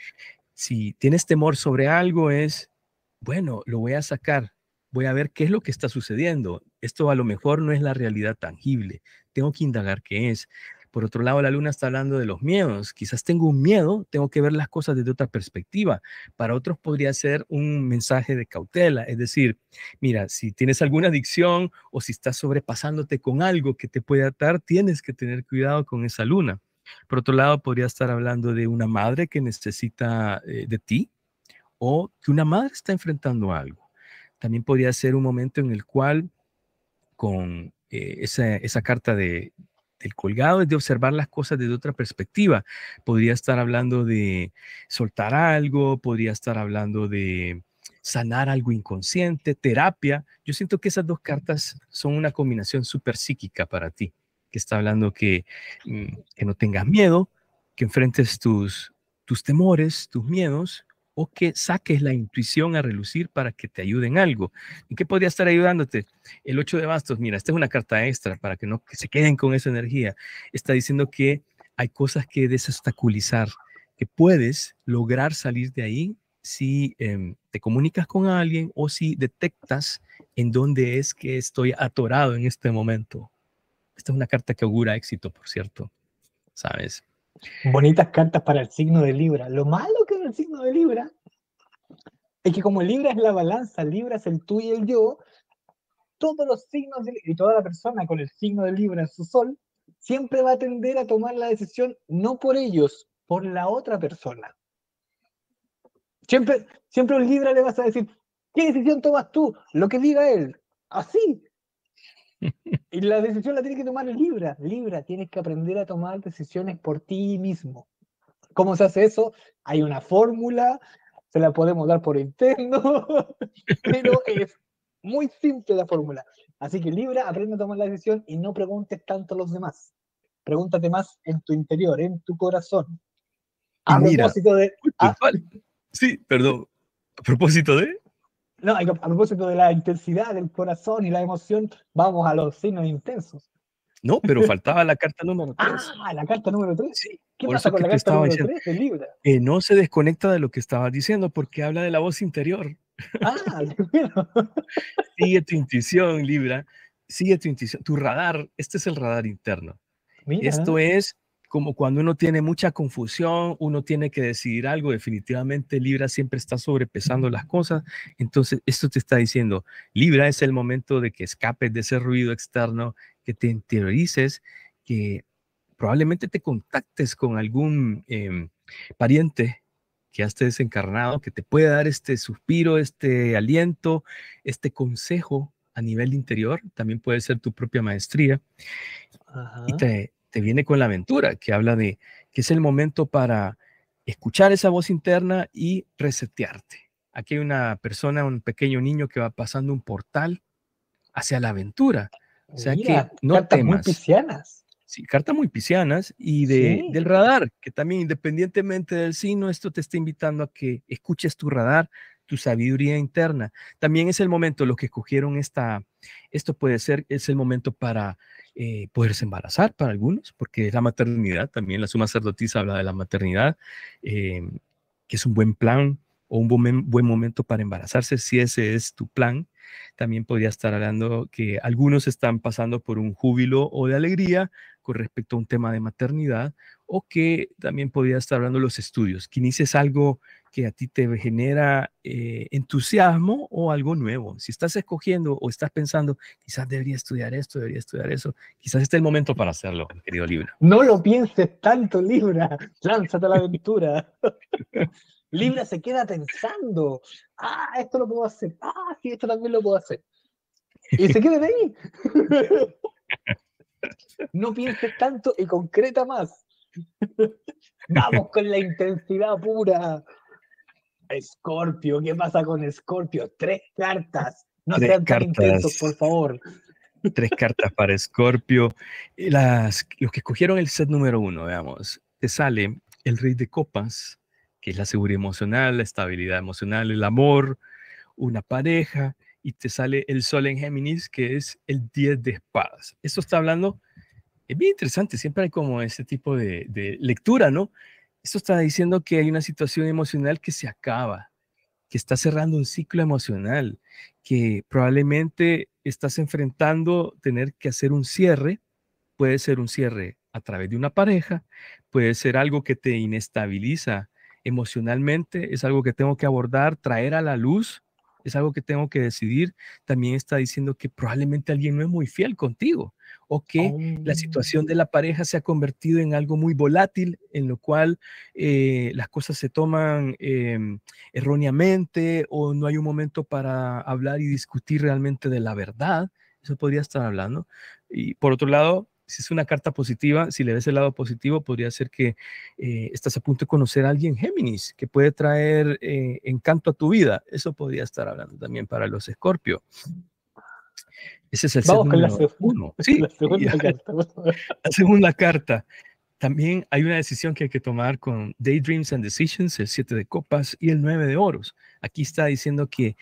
si tienes temor sobre algo es, bueno, lo voy a sacar, voy a ver qué es lo que está sucediendo. Esto a lo mejor no es la realidad tangible. Tengo que indagar qué es. Por otro lado, la luna está hablando de los miedos. Quizás tengo un miedo, tengo que ver las cosas desde otra perspectiva. Para otros podría ser un mensaje de cautela, es decir, mira, si tienes alguna adicción o si estás sobrepasándote con algo que te puede atar, tienes que tener cuidado con esa luna. Por otro lado, podría estar hablando de una madre que necesita eh, de ti o que una madre está enfrentando algo también podría ser un momento en el cual con eh, esa, carta de, del colgado es de observar las cosas desde otra perspectiva. Podría estar hablando de soltar algo, podría estar hablando de sanar algo inconsciente, terapia. Yo siento que esas dos cartas son una combinación súper psíquica para ti, que está hablando que, mm, que no tengas miedo, que enfrentes tus, tus temores, tus miedos, o que saques la intuición a relucir para que te ayude en algo. y qué podría estar ayudándote? El 8 de bastos, mira, esta es una carta extra para que no se queden con esa energía. Está diciendo que hay cosas que desestaculizar, que puedes lograr salir de ahí si em, te comunicas con alguien o si detectas en dónde es que estoy atorado en este momento. Esta es una carta
que augura éxito, por cierto. ¿Sabes? Bonitas cartas para el signo de Libra. Lo malo el signo de Libra es que como Libra es la balanza, Libra es el tú y el yo, todos los signos de, y toda la persona con el signo de Libra en su sol siempre va a tender a tomar la decisión no por ellos, por la otra persona. Siempre, siempre un Libra le vas a decir, ¿qué decisión tomas tú? Lo que diga él. Así. (laughs) Y la decisión la tiene que tomar el Libra. Libra, tienes que aprender a tomar decisiones por ti mismo. ¿Cómo se hace eso? Hay una fórmula, se la podemos dar por interno, (laughs) pero es muy simple la fórmula. Así que Libra, aprende a tomar la decisión y no preguntes tanto a los demás. Pregúntate más en tu interior, en tu corazón.
A propósito de... Ah, sí, perdón. ¿A propósito de...?
No, a propósito de la intensidad del corazón y la emoción, vamos a los signos intensos.
No, pero faltaba la carta número 3.
Ah, la carta número 3. Sí. ¿Qué pasa con la carta número
3 no se desconecta de lo que estaba diciendo porque habla de la voz interior. Ah, Sigue tu intuición, Libra. Sigue tu intuición. Tu radar, este es el radar interno. Esto es como cuando uno tiene mucha confusión, uno tiene que decidir algo, definitivamente Libra siempre está sobrepesando las cosas, entonces esto te está diciendo, Libra es el momento de que escapes de ese ruido externo que te interiorices, que probablemente te contactes con algún em, pariente que ya esté desencarnado, que te pueda dar este suspiro, este aliento, este consejo a nivel interior, también puede ser tu propia maestría. Y te, te viene con la aventura, que habla de que es el momento para escuchar esa voz interna y resetearte. Aquí hay una persona, un pequeño niño que va pasando un portal hacia la aventura. O sea que cartas muy piscianas. Sí, cartas muy piscianas y de, del radar, que también independientemente del signo, esto te está invitando a que escuches tu radar, tu sabiduría interna. También es el momento, lo que escogieron esta, esto puede ser, es el momento para eh, poderse embarazar para algunos, porque es la maternidad, también la suma sacerdotisa habla de la maternidad, eh, que es un buen plan o un buen, momento para embarazarse, si ese es tu plan. También podría estar hablando que algunos están pasando por un júbilo o de alegría con respecto a un tema de maternidad, o que también podría estar hablando los estudios, que inicies algo que a ti te genera eh, entusiasmo o algo nuevo. Si estás escogiendo o estás pensando, quizás debería estudiar esto, debería estudiar eso, quizás este es el momento para hacerlo, querido Libra.
No lo pienses tanto, Libra. Lánzate a la aventura. (laughs) Libra se queda pensando, ah, esto lo puedo hacer, ah, sí, esto también lo puedo hacer. Y se queda ahí. (laughs) No pienses tanto y concreta más. Vamos con la intensidad pura. Escorpio, ¿qué pasa con Escorpio? Tres cartas. No sean tan intensos, por favor.
Tres cartas para Escorpio. Las, los que escogieron el set número uno, veamos. Te sale el Rey de Copas, que es la seguridad emocional, la estabilidad emocional, el amor, una pareja, y te sale el sol en Géminis, que es el 10 de espadas. Esto está hablando, es bien interesante, siempre hay como ese tipo de, de lectura, ¿no? Esto está diciendo que hay una situación emocional que se acaba, que está cerrando un ciclo emocional, que probablemente estás enfrentando tener que hacer un cierre, puede ser un cierre a través de una pareja, puede ser algo que te inestabiliza emocionalmente, es algo que tengo que abordar, traer a la luz, es algo que tengo que decidir. También está diciendo que probablemente alguien no es muy fiel contigo o que la oh. situación de la pareja se ha convertido en algo muy volátil, en lo cual eh, las cosas se toman em, erróneamente o no hay un momento para hablar y discutir realmente de la verdad. Eso podría estar hablando. Y por otro lado, si es una carta positiva, si le ves el lado positivo, podría ser que eh, estás a punto de conocer a alguien Géminis que puede traer eh, encanto a tu vida. Eso podría estar hablando también para los Escorpio. Ese es el Vamos con la segunda, (laughs) carta. (laughs) La segunda carta. También hay una decisión que hay que tomar con Daydreams and Decisions, el 7 de copas y el 9 de oros. Aquí está diciendo que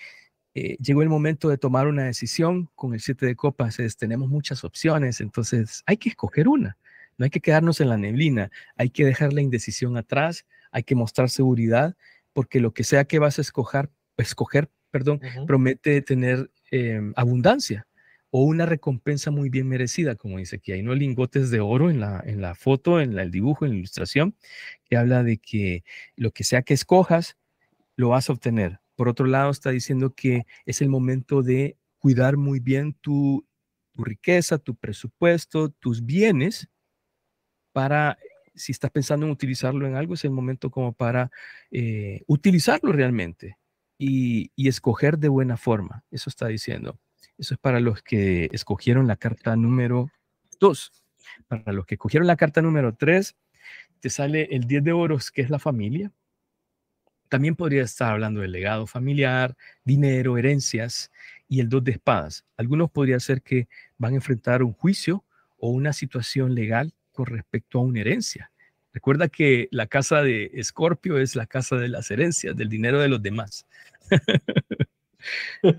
eh, llegó el momento de tomar una decisión. Con el 7 de copas tenemos muchas opciones, entonces hay que escoger una. No hay que quedarnos en la neblina, hay que dejar la indecisión atrás, hay que mostrar seguridad, porque lo que sea que vas a escoger, escoger perdón, promete tener em, abundancia o una recompensa muy bien merecida, como dice aquí. Hay unos lingotes de oro en la, en la foto, en el dibujo, en la ilustración, que habla de que lo que sea que escojas, lo vas a obtener por otro lado, está diciendo que es el momento de cuidar muy bien tu, riqueza, tu presupuesto, tus bienes, para, si estás pensando en utilizarlo en algo, es el momento como para eh, utilizarlo realmente y, escoger de buena forma. Eso está diciendo. Eso es para los que escogieron la carta número 2. Para los que escogieron la carta número 3, te sale el 10 de oros, que es la familia. También podría estar hablando del legado familiar, dinero, herencias y el dos de espadas. Algunos podría ser que van a enfrentar un juicio o una situación legal con respecto a una herencia. Recuerda que la casa de Escorpio es la casa de las herencias, del dinero de los demás. (laughs)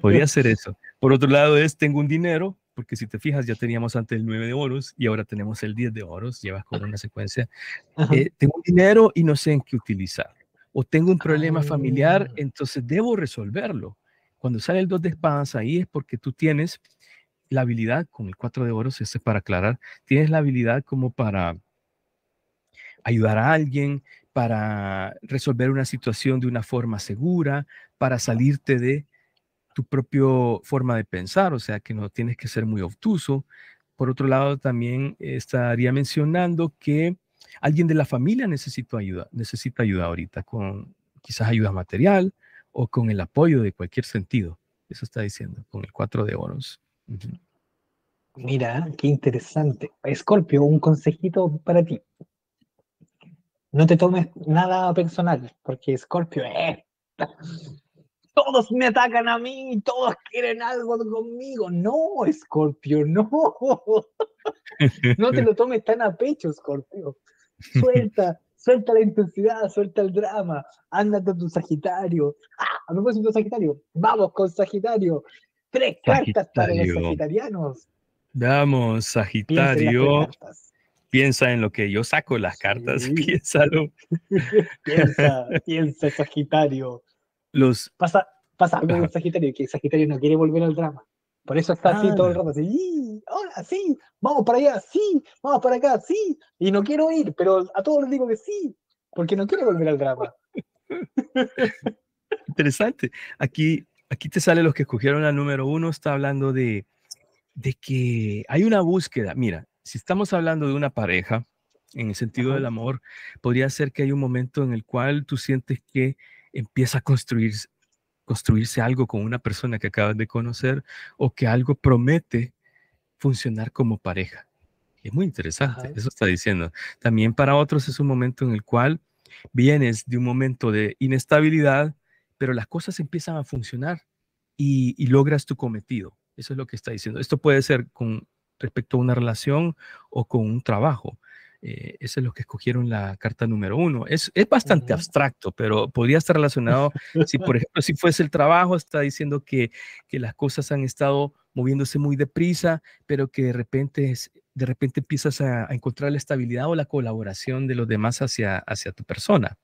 podría ser eso. Por otro lado es, tengo un dinero, porque si te fijas, ya teníamos antes el 9 de oros y ahora tenemos el 10 de oros, llevas con una secuencia. Eh, tengo dinero y no sé en qué utilizarlo o tengo un problema familiar, ah. entonces debo resolverlo. Cuando sale el 2 de espadas, ahí es porque tú tienes la habilidad, con el 4 de oros, ese es para aclarar, tienes la habilidad como para ayudar a alguien, para resolver una situación de una forma segura, para salirte de tu propia forma de pensar, o sea que no tienes que ser muy obtuso. Por otro lado, también estaría mencionando que Alguien de la familia necesita ayuda, necesita ayuda ahorita con quizás ayuda material o con el apoyo de cualquier sentido. Eso está diciendo con el 4 de
oros. Mira, qué interesante. Escorpio, un consejito para ti. No te tomes nada personal, porque Escorpio eh, (laughs) todos me atacan a mí, todos quieren algo conmigo. No, Escorpio, no. (laughs) No te (laughs) lo tomes tan a pecho, Escorpio. Suelta, suelta la intensidad, suelta el drama, ándate a tu Sagitario. Ah, Sagitario, vamos con Sagitario. Tres cartas para los sagitarianos.
Vamos, Sagitario. Piensa en, piensa en lo que yo saco las cartas, (laughs)
piénsalo. piensa, piensa, Sagitario. Los... Pasa, pasa algo Sagitario, que Sagitario no quiere volver al drama. Por eso está así todo el ah. rato, así, hola, sí, vamos para allá, sí, vamos para acá, sí, y no quiero ir, pero a todos les digo que sí, porque no quiero volver al drama. (laughs)
Interesante. Aquí, aquí te sale los que escogieron la número uno, está hablando de, que hay una búsqueda. Mira, si estamos hablando de una pareja, en el sentido del amor, podría ser que hay un momento en el cual tú sientes que empieza a construirse construirse algo con una persona que acabas de conocer o que algo promete funcionar como pareja. Es muy interesante, eso está diciendo. También para otros es un momento en el cual vienes de un momento de inestabilidad, pero las cosas empiezan a funcionar y logras tu cometido. Eso es lo que está diciendo. Esto puede ser con respecto a una relación o con un trabajo. Eh, ese es lo que escogieron la carta número uno. Es, bastante abstracto, pero podría estar relacionado, si por ejemplo, si fuese el trabajo, está diciendo que, que las cosas han estado moviéndose muy deprisa, pero que de repente, es, de repente empiezas a, encontrar la estabilidad o la colaboración de los demás hacia, hacia tu persona,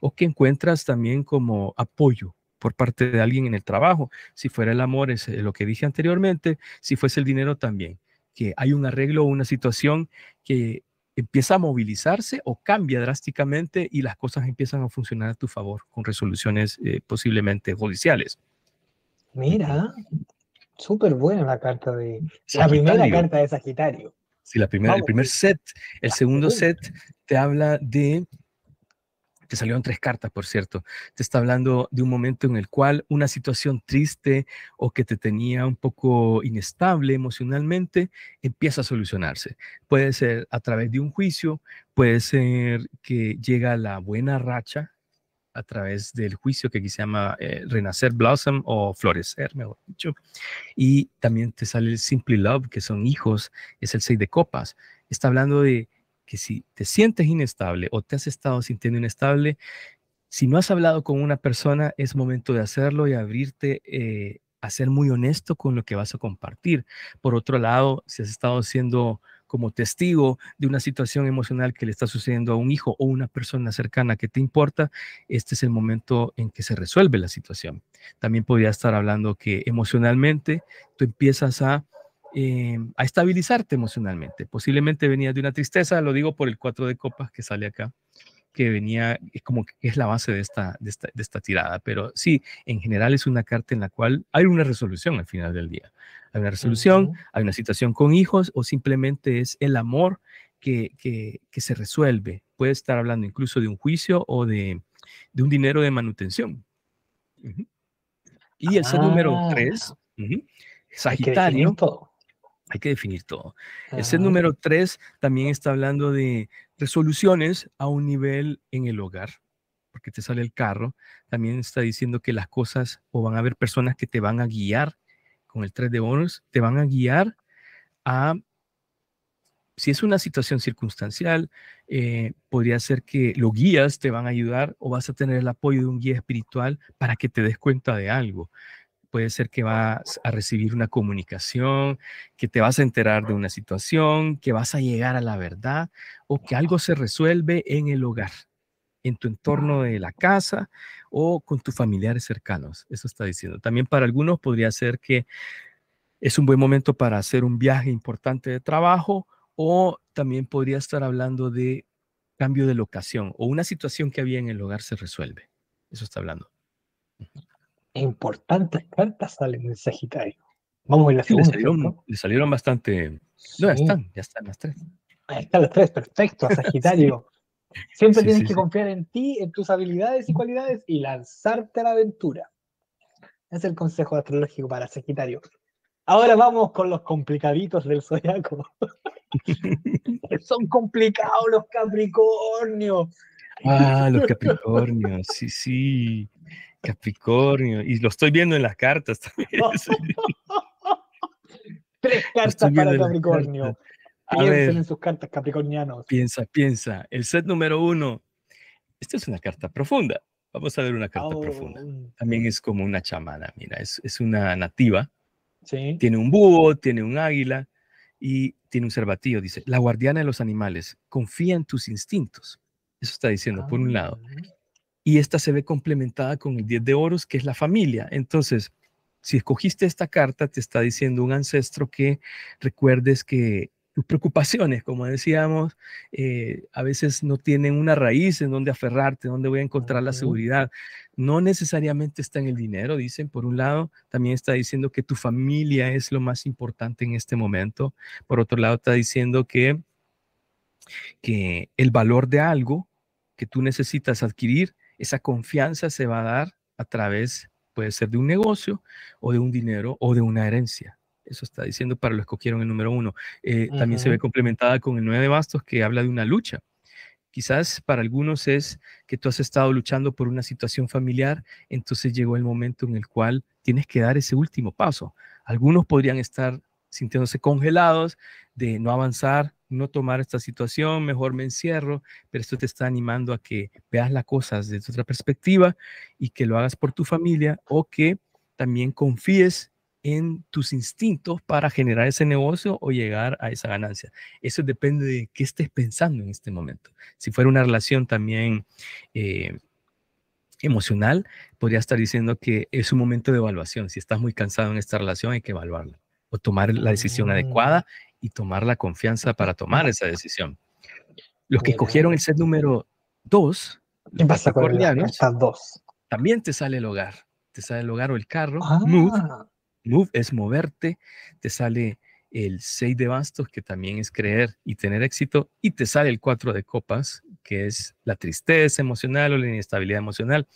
o que encuentras también como apoyo por parte de alguien en el trabajo. Si fuera el amor, es eh, lo que dije anteriormente, si fuese el dinero también, que hay un arreglo o una situación que empieza a movilizarse o cambia drásticamente y las cosas empiezan a funcionar a tu favor con resoluciones eh, posiblemente judiciales.
Mira, súper buena la carta de... La primera carta de Sagitario.
Sí, la primera, el primer set. El ah, segundo set te habla de que salieron tres cartas, por cierto, te está hablando de un momento en el cual una situación triste o que te tenía un poco inestable emocionalmente empieza a solucionarse. Puede ser a través de un juicio, puede ser que llega la buena racha a través del juicio que aquí se llama eh, Renacer Blossom o Florecer, mejor dicho. Y también te sale el Simply Love, que son hijos, es el seis de copas. Está hablando de que si te sientes inestable o te has estado sintiendo inestable, si no has hablado con una persona, es momento de hacerlo y abrirte eh, a ser muy honesto con lo que vas a compartir. Por otro lado, si has estado siendo como testigo de una situación emocional que le está sucediendo a un hijo o una persona cercana que te importa, este es el momento en que se resuelve la situación. También podría estar hablando que emocionalmente tú empiezas a eh, a estabilizarte emocionalmente. Posiblemente venías de una tristeza, lo digo por el 4 de copas que sale acá, que venía, es como que es la base de esta, de esta, tirada, pero sí, en general es una carta en la cual hay una resolución al final del día. Hay una resolución, hay una situación con hijos o simplemente es el amor que, que, se resuelve. Puede estar hablando incluso de un juicio o de, de un dinero de manutención. Y el número 3, ah. Sagitario hay que definir todo. Ese ah, número tres también está hablando de resoluciones a un nivel en el hogar, porque te sale el carro. También está diciendo que las cosas o van a haber personas que te van a guiar con el 3 de bonus te van a guiar a, si es una situación circunstancial, eh, podría ser que los guías te van a ayudar o vas a tener el apoyo de un guía espiritual para que te des cuenta de algo puede ser que vas a recibir una comunicación, que te vas a enterar de una situación, que vas a llegar a la verdad o que algo se resuelve en el hogar, en tu entorno de la casa o con tus familiares cercanos. Eso está diciendo. También para algunos podría ser que es un buen momento para hacer un viaje importante de trabajo o también podría estar hablando de cambio de locación o una situación que había en el hogar se resuelve. Eso está hablando.
E importantes cartas salen en Sagitario.
Vamos a la segunda. Sí, le, salieron, bastante. No,
ya están, ya están las tres. Ahí están las tres, perfecto, (laughs) Sagitario. Siempre tienes que confiar en ti, en tus habilidades y cualidades y lanzarte a la aventura. Es el consejo astrológico para Sagitario. Ahora vamos con los complicaditos del zodiaco. (laughs) Son complicados los Capricornios. Ah, los Capricornios,
sí, sí. Capricornio. Y lo estoy viendo en las cartas también. (laughs)
Tres cartas para Capricornio. Piensen en sus cartas capricornianos.
Piensa, piensa. El set número uno. Esta es una carta profunda. Vamos a ver una carta oh, profunda. También es como una chamana, mira, es, una nativa. Tiene un búho, tiene un águila y tiene un cervatillo. Dice, la guardiana de los animales, confía en tus instintos. Eso está diciendo, por un ah. lado y esta se ve complementada con el 10 de oros, que es la familia. Entonces, si escogiste esta carta, te está diciendo un ancestro que recuerdes que tus preocupaciones, como decíamos, eh, a veces no tienen una raíz en donde aferrarte, donde voy a encontrar la seguridad. No necesariamente está en el dinero, dicen, por un lado, también está diciendo que tu familia es lo más importante en este momento. Por otro lado, está diciendo que, que el valor de algo que tú necesitas adquirir esa confianza se va a dar a través, puede ser de un negocio o de un dinero o de una herencia. Eso está diciendo para los que cogieron el número uno. Eh, también se ve complementada con el nueve de bastos que habla de una lucha. Quizás para algunos es que tú has estado luchando por una situación familiar, entonces llegó el momento en el cual tienes que dar ese último paso. Algunos podrían estar sintiéndose congelados de no avanzar, no tomar esta situación, mejor me encierro, pero esto te está animando a que veas las cosas desde otra perspectiva y que lo hagas por tu familia o que también confíes en tus instintos para generar ese negocio o llegar a esa ganancia. Eso depende de qué estés pensando en este momento. Si fuera una relación también eh, emocional, podría estar diciendo que es un momento de evaluación. Si estás muy cansado en esta relación, hay que evaluarla o tomar la decisión ah. adecuada y tomar la confianza para tomar esa decisión. Los que escogieron el set
número 2, dos?
También te sale el hogar, te sale el hogar o el carro. Move, ah. move es moverte, te sale el 6 de bastos, que también es creer y tener éxito, y te sale el 4 de copas, que es la tristeza emocional o la inestabilidad emocional,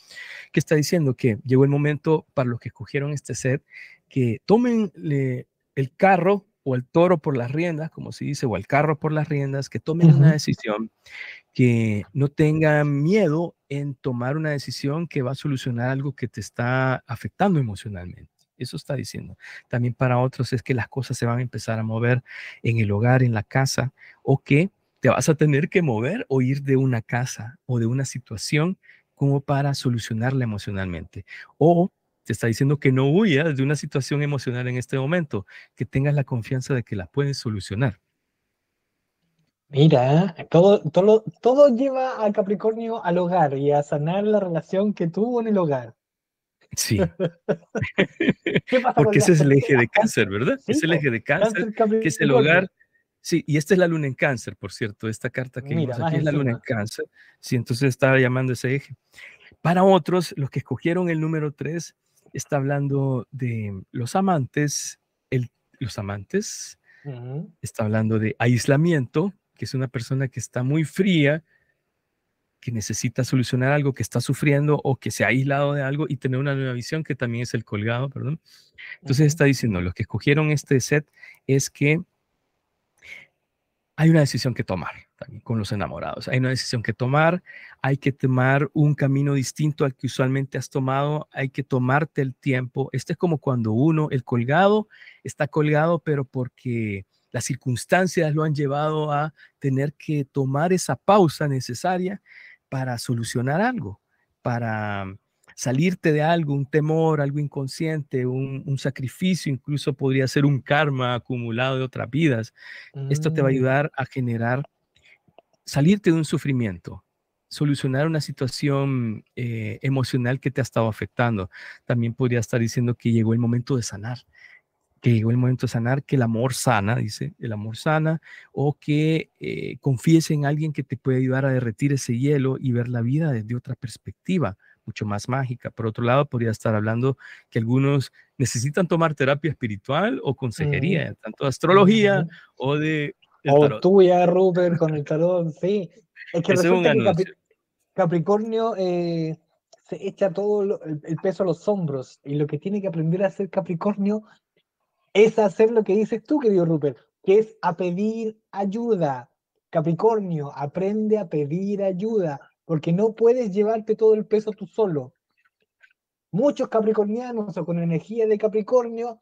que está diciendo que llegó el momento para los que escogieron este set, que tomen el carro o al toro por las riendas, como se dice, o el carro por las riendas, que tomen una decisión, que no tengan miedo en tomar una decisión que va a solucionar algo que te está afectando emocionalmente. Eso está diciendo. También para otros es que las cosas se van a empezar a mover en el hogar, en la casa, o que te vas a tener que mover o ir de una casa o de una situación como para solucionarla emocionalmente. O te está diciendo que no huyas de una situación emocional en este momento, que tengas la confianza de que la puedes solucionar.
Mira, eh, todo, todo, lleva al Capricornio al hogar y a sanar la relación que tuvo en el hogar. Sí. (laughs) Porque ese es el
pues, eje de cáncer, ¿verdad? es el eje de cáncer, que es el hogar. Sí, y esta es la luna en cáncer, por cierto, esta carta que Mira, vimos aquí es la luna en cáncer. Sí, entonces estaba llamando ese eje. Para otros, los que escogieron el número 3, está hablando de los amantes, el, los amantes, está hablando de aislamiento, que es una persona que está muy fría, que necesita solucionar algo, que está sufriendo o que se ha aislado de algo y tener una nueva visión, que también es el colgado, perdón. Entonces está diciendo, los que escogieron este set es que hay una decisión que tomar con los enamorados. Hay una decisión que tomar, hay que tomar un camino distinto al que usualmente has tomado, hay que tomarte el tiempo. Este es como cuando uno, el colgado, está colgado, pero porque las circunstancias lo han llevado a tener que tomar esa pausa necesaria para solucionar algo, para mm, salirte de algo, un temor, algo inconsciente, un, sacrificio, incluso podría ser un karma acumulado de otras vidas. Esto te va a mm. ayudar a generar salirte de un sufrimiento, solucionar una situación eh, emocional que te ha estado afectando. También podría estar diciendo que llegó el momento de sanar, que llegó el momento de sanar, que el amor sana, dice, el amor sana, o que eh, confíes en alguien que te puede ayudar a derretir ese hielo y ver la vida desde otra perspectiva mucho más mágica. Por otro lado, podría estar hablando que algunos necesitan tomar terapia espiritual
o mm. consejería, tanto de mm, astrología o de o ya, Rupert, con el talón, sí. Es que, resulta que Capricornio eh, se echa todo el, el, peso a los hombros y lo que tiene que aprender a hacer Capricornio es hacer lo que dices tú, querido Rupert, que es a pedir ayuda. Capricornio, aprende a pedir ayuda, porque no puedes llevarte todo el peso tú solo. Muchos capricornianos o con energía de Capricornio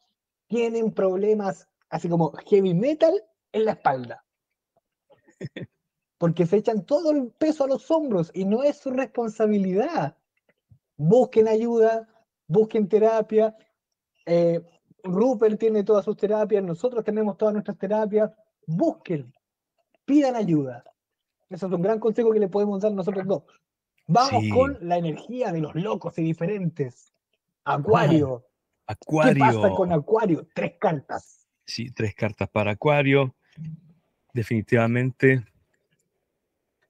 tienen problemas así como heavy metal en la espalda. Porque se echan todo el peso a los hombros y no es su responsabilidad. Busquen ayuda, busquen terapia. Eh, Rupert tiene todas sus terapias, nosotros tenemos todas nuestras terapias. Busquen, pidan ayuda. Eso es un gran consejo que le podemos dar nosotros dos. Vamos con la energía de los locos y diferentes. Acuario. Acuario. ¿Qué pasa con Acuario? Tres cartas.
Sí, tres cartas para Acuario definitivamente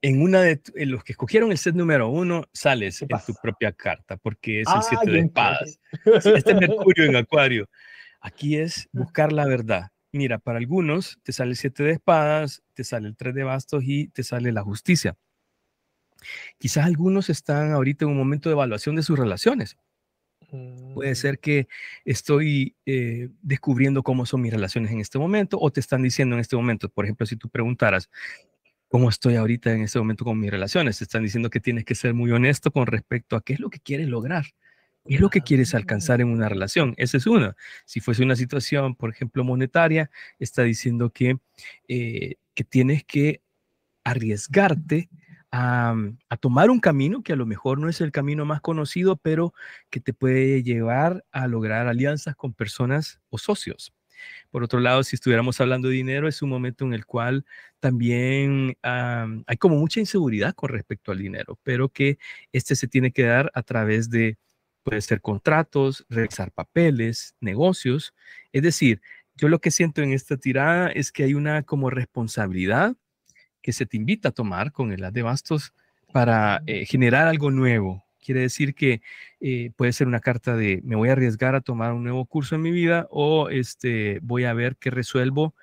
en una de los que escogieron el set número uno, sales en tu propia carta, porque es el siete de espadas. Este Mercurio en Acuario. Aquí es (laughs) buscar la verdad. Mira, para algunos te sale el siete de espadas, te sale el tres de bastos y te sale la justicia. Quizás algunos están ahorita en un momento de evaluación de sus relaciones. Puede mm. ser que estoy eh, descubriendo cómo son mis relaciones en este momento o te están diciendo en este momento, por ejemplo, si tú preguntaras, ¿cómo estoy ahorita en este momento con mis relaciones? Te están diciendo que tienes que ser muy honesto con respecto a qué es lo que quieres lograr, qué es lo que quieres ah. alcanzar en una relación. Esa es una. Si fuese una situación, por ejemplo, monetaria, está diciendo que, eh, que tienes que arriesgarte Mm, a, tomar un camino que a lo mejor no es el camino más conocido, pero que te puede llevar a lograr alianzas con personas o socios. Por otro lado, si estuviéramos hablando de dinero, es un momento en el cual también ah, hay como mucha inseguridad con respecto al dinero, pero que este se tiene que dar a través de, puede ser contratos, realizar papeles, negocios. Es decir, yo lo que siento en esta tirada es que hay una como responsabilidad que se te invita a tomar con el haz de bastos para eh, generar algo nuevo. Quiere decir que eh, puede ser una carta de me voy a arriesgar a tomar un nuevo curso en mi vida o este, voy a ver qué resuelvo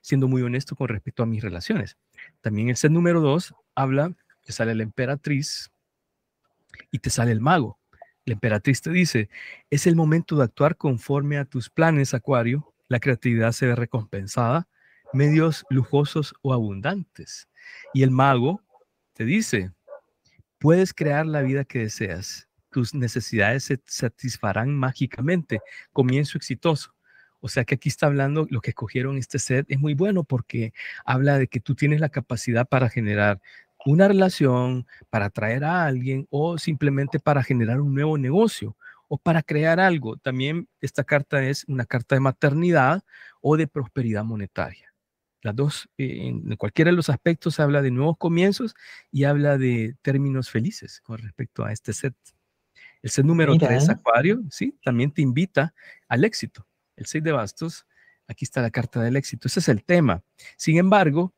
siendo muy honesto con respecto a mis relaciones. También el set número dos habla, te sale la emperatriz y te sale el mago. La emperatriz te dice, es el momento de actuar conforme a tus planes, Acuario. La creatividad se ve recompensada, medios lujosos o abundantes. Y el mago te dice, puedes crear la vida que deseas, tus necesidades se satisfarán mágicamente, comienzo exitoso. O sea que aquí está hablando, lo que escogieron este set es muy bueno porque habla de que tú tienes la capacidad para generar una relación, para atraer a alguien o simplemente para generar un nuevo negocio o para crear algo. También esta carta es una carta de maternidad o de prosperidad monetaria. Las dos, eh, en cualquiera de los aspectos, habla de nuevos comienzos y habla de términos felices con respecto a este set. El set número 3, ¿eh? Acuario, sí, también te invita al éxito. El 6 de bastos, aquí está la carta del éxito. Ese es el tema. Sin embargo,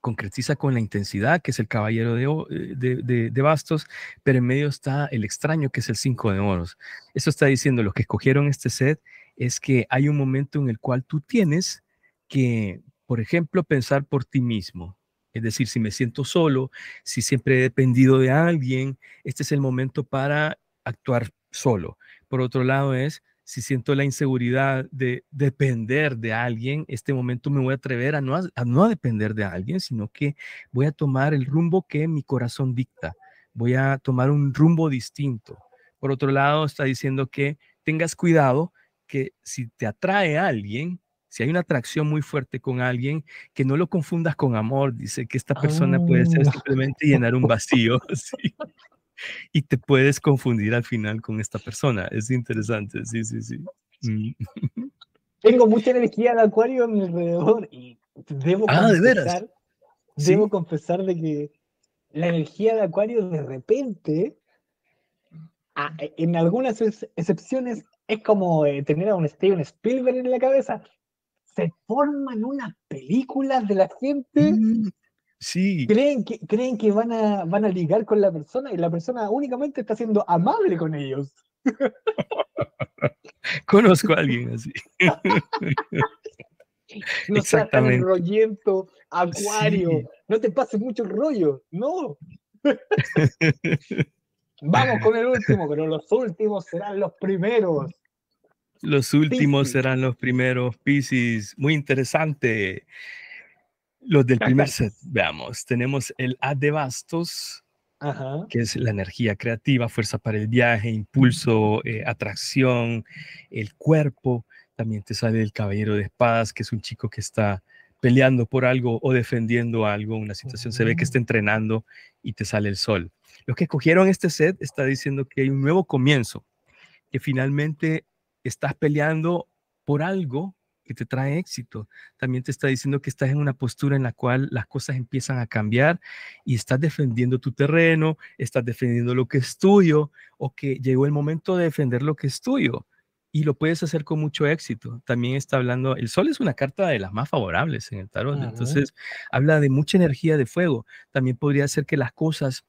concretiza con la intensidad, que es el caballero eh, de, de, bastos, pero en medio está el extraño, que es el cinco de oros. Eso está diciendo, los que escogieron este set, es que hay un momento en el cual tú tienes que, por ejemplo, pensar por ti mismo. Es decir, si me siento solo, si siempre he dependido de alguien, este es el momento para actuar solo. Por otro lado es, si siento la inseguridad de depender de alguien, este momento me voy a atrever a no, a no depender de alguien, sino que voy a tomar el rumbo que mi corazón dicta. Voy a tomar un rumbo distinto. Por otro lado, está diciendo que tengas cuidado que si te atrae a alguien, si hay una atracción muy fuerte con alguien, que no lo confundas con amor. Dice que esta persona puede ser ah. simplemente llenar un vacío. (laughs) Y te puedes confundir al final con esta persona. Es interesante, sí, sí, sí. Mm.
Tengo mucha energía de acuario a mi alrededor y debo ah, confesar, ¿de Debo confesar de que la energía de acuario de repente, en algunas excepciones, es como eh, tener a un Steven Spielberg en la cabeza se forman unas películas de la gente. Mm, sí. Creen que, creen que van, a, van a ligar con la persona y la persona únicamente está siendo amable con ellos. (laughs)
Conozco a alguien así.
(laughs) no seas tan rollento, acuario, no te pases mucho rollo, no. (laughs) Vamos con el último, pero los últimos serán los primeros.
Los últimos serán los primeros, Pisces. Muy interesante.
Los del primer set,
veamos. Tenemos el A de bastos, que es la energía creativa, fuerza para el viaje, impulso, eh, atracción, el cuerpo. También te sale el caballero de espadas, que es un chico que está peleando por algo o defendiendo algo, una situación. Se ve que mm. está entrenando y te sale el sol. Los que escogieron este set está diciendo que hay un nuevo comienzo, que finalmente estás peleando por algo que te trae éxito. También te está diciendo que estás en una postura en la cual las cosas empiezan a cambiar y estás defendiendo tu terreno, estás defendiendo lo que es tuyo o que llegó el momento de defender lo que es tuyo y lo puedes hacer con mucho éxito. También está hablando, el sol es una carta de las más favorables en el tarot, entonces habla de mucha energía de fuego. También podría ser que las cosas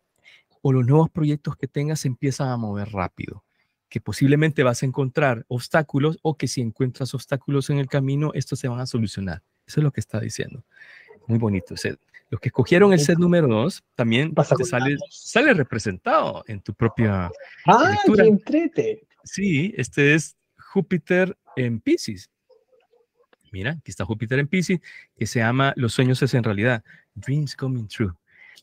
o los nuevos proyectos que tengas se empiezan a mover rápido posiblemente vas a encontrar obstáculos o que si encuentras obstáculos en el camino, estos se van a solucionar. Eso es lo que está diciendo. Muy bonito. O los que escogieron el set número dos también sale, sale, representado en tu propia. Ah, entrete. Sí, este es Júpiter en Pisces. Mira, aquí está Júpiter en Pisces, que se llama Los sueños es en realidad. Dreams coming true.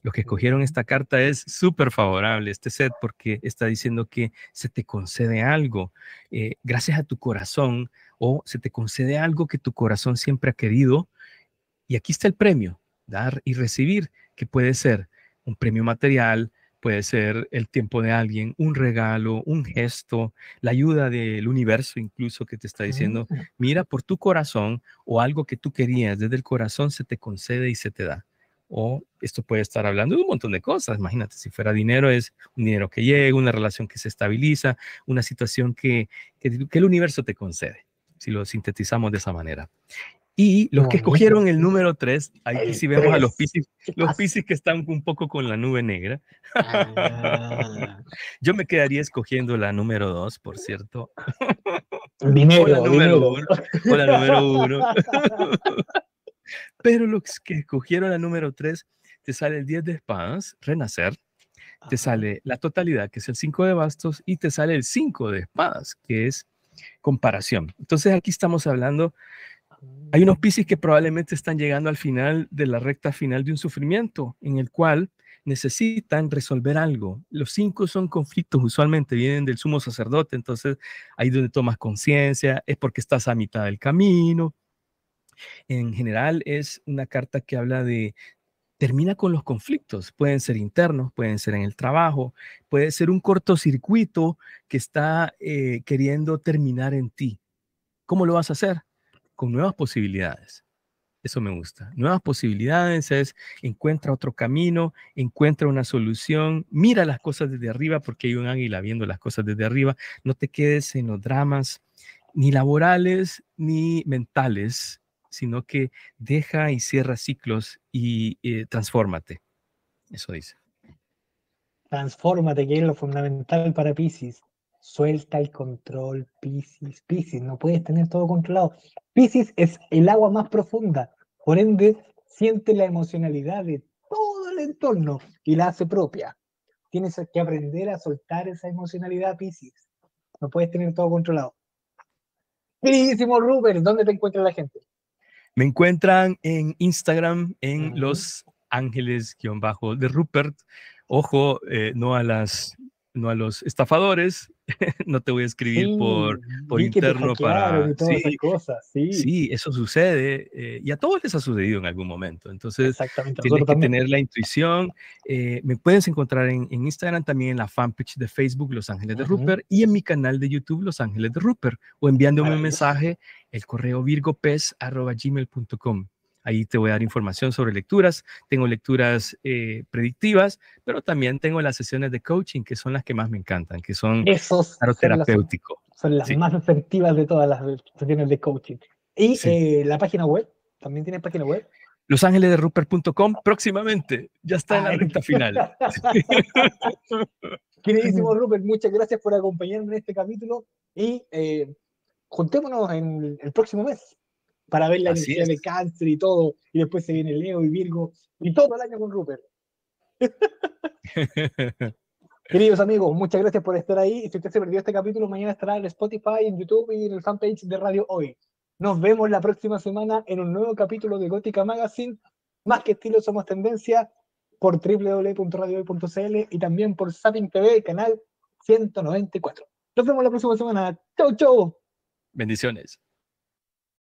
Lo que cogieron esta carta es súper favorable, este set, porque está diciendo que se te concede algo. Eh, gracias a tu corazón, o se te concede algo que tu corazón siempre ha querido. Y aquí está el premio, dar y recibir, que puede ser un premio material, puede ser el tiempo de alguien, un regalo, un gesto, la ayuda del universo incluso que te está diciendo, mm. mira por tu corazón o algo que tú querías desde el corazón se te concede y se te da o esto puede estar hablando de un montón de cosas. Imagínate, si fuera dinero, es un dinero que llega, una relación que se estabiliza, una situación que, que, el universo te concede, si lo sintetizamos de esa manera. Y los que escogieron el número 3, ahí sí vemos a los piscis, los piscis que están un poco con la nube negra. Ah. (laughs) Yo me quedaría escogiendo la número 2, por cierto.
Dinero, (laughs) o la número uno. (laughs)
Pero los que escogieron la número 3, te sale el 10 de espadas, renacer, te sale la totalidad, que es el 5 de bastos, y te sale el 5 de espadas, que es comparación. Entonces aquí estamos hablando, hay ah. unos piscis que probablemente están llegando al final de la recta final de un sufrimiento en el cual necesitan resolver algo. Los 5 son conflictos, usualmente vienen del sumo sacerdote, entonces ahí donde tomas conciencia, es porque estás a mitad del camino, en general es una carta que habla de, termina con los conflictos. Pueden ser internos, pueden ser en el trabajo, puede ser un cortocircuito que está eh, queriendo terminar en ti. ¿Cómo lo vas a hacer? Con nuevas posibilidades. Eso me gusta. Nuevas posibilidades es encuentra otro camino, encuentra una solución, mira las cosas desde arriba, porque hay un águila viendo las cosas desde arriba. No te quedes en los dramas, ni laborales, ni mentales, sino que deja y cierra ciclos y eh, transfórmate. Eso dice.
Transfórmate, que es lo fundamental para Pisces. Suelta el control, Pisces. Pisces, no puedes tener todo controlado. Pisces es el agua más profunda. Por ende, siente la emocionalidad de todo el entorno y la hace propia. Tienes que aprender a soltar esa emocionalidad, Pisces. No puedes tener todo controlado. Queridísimo Rupert, ¿dónde te encuentra la gente?
Me encuentran en Instagram en Los Ángeles-de Rupert. Ojo, eh, no a las no a los estafadores, (laughs) no te voy a escribir por, por interno para... sí, cosas, sí. eso sucede eh, y a todos les ha sucedido en algún momento. Entonces, tienes que tener la intuición. Eh, me puedes encontrar en, Instagram, también en la fanpage de Facebook Los Ángeles de Rupert y en mi canal de YouTube Los Ángeles de Rupert o enviándome un mensaje, el correo virgopez.com. Ahí te voy a dar información sobre lecturas. Tengo lecturas eh, predictivas, pero también tengo las sesiones de coaching, que son las que más me encantan, que son Esos, terapéutico.
Son las, más efectivas de todas las sesiones de coaching. Y eh, la página web, también tiene página web.
Los de próximamente. Ya está en la ah, recta (laughs) final.
Queridísimo Rupert, muchas gracias por acompañarme en este capítulo y eh, juntémonos en el próximo mes para ver la de cáncer y todo, y después se viene Leo y Virgo, y todo el año con Rupert. (laughs) Queridos amigos, muchas gracias por estar ahí. Si usted se perdió este capítulo, mañana estará en Spotify, en YouTube y en el fanpage de Radio Hoy. Nos vemos la próxima semana en un nuevo capítulo de Gótica Magazine. Más que estilo somos tendencia por www.radiohoy.cl y también por Sapping TV, canal 194. Nos vemos la próxima semana. Chau, chau.
Bendiciones.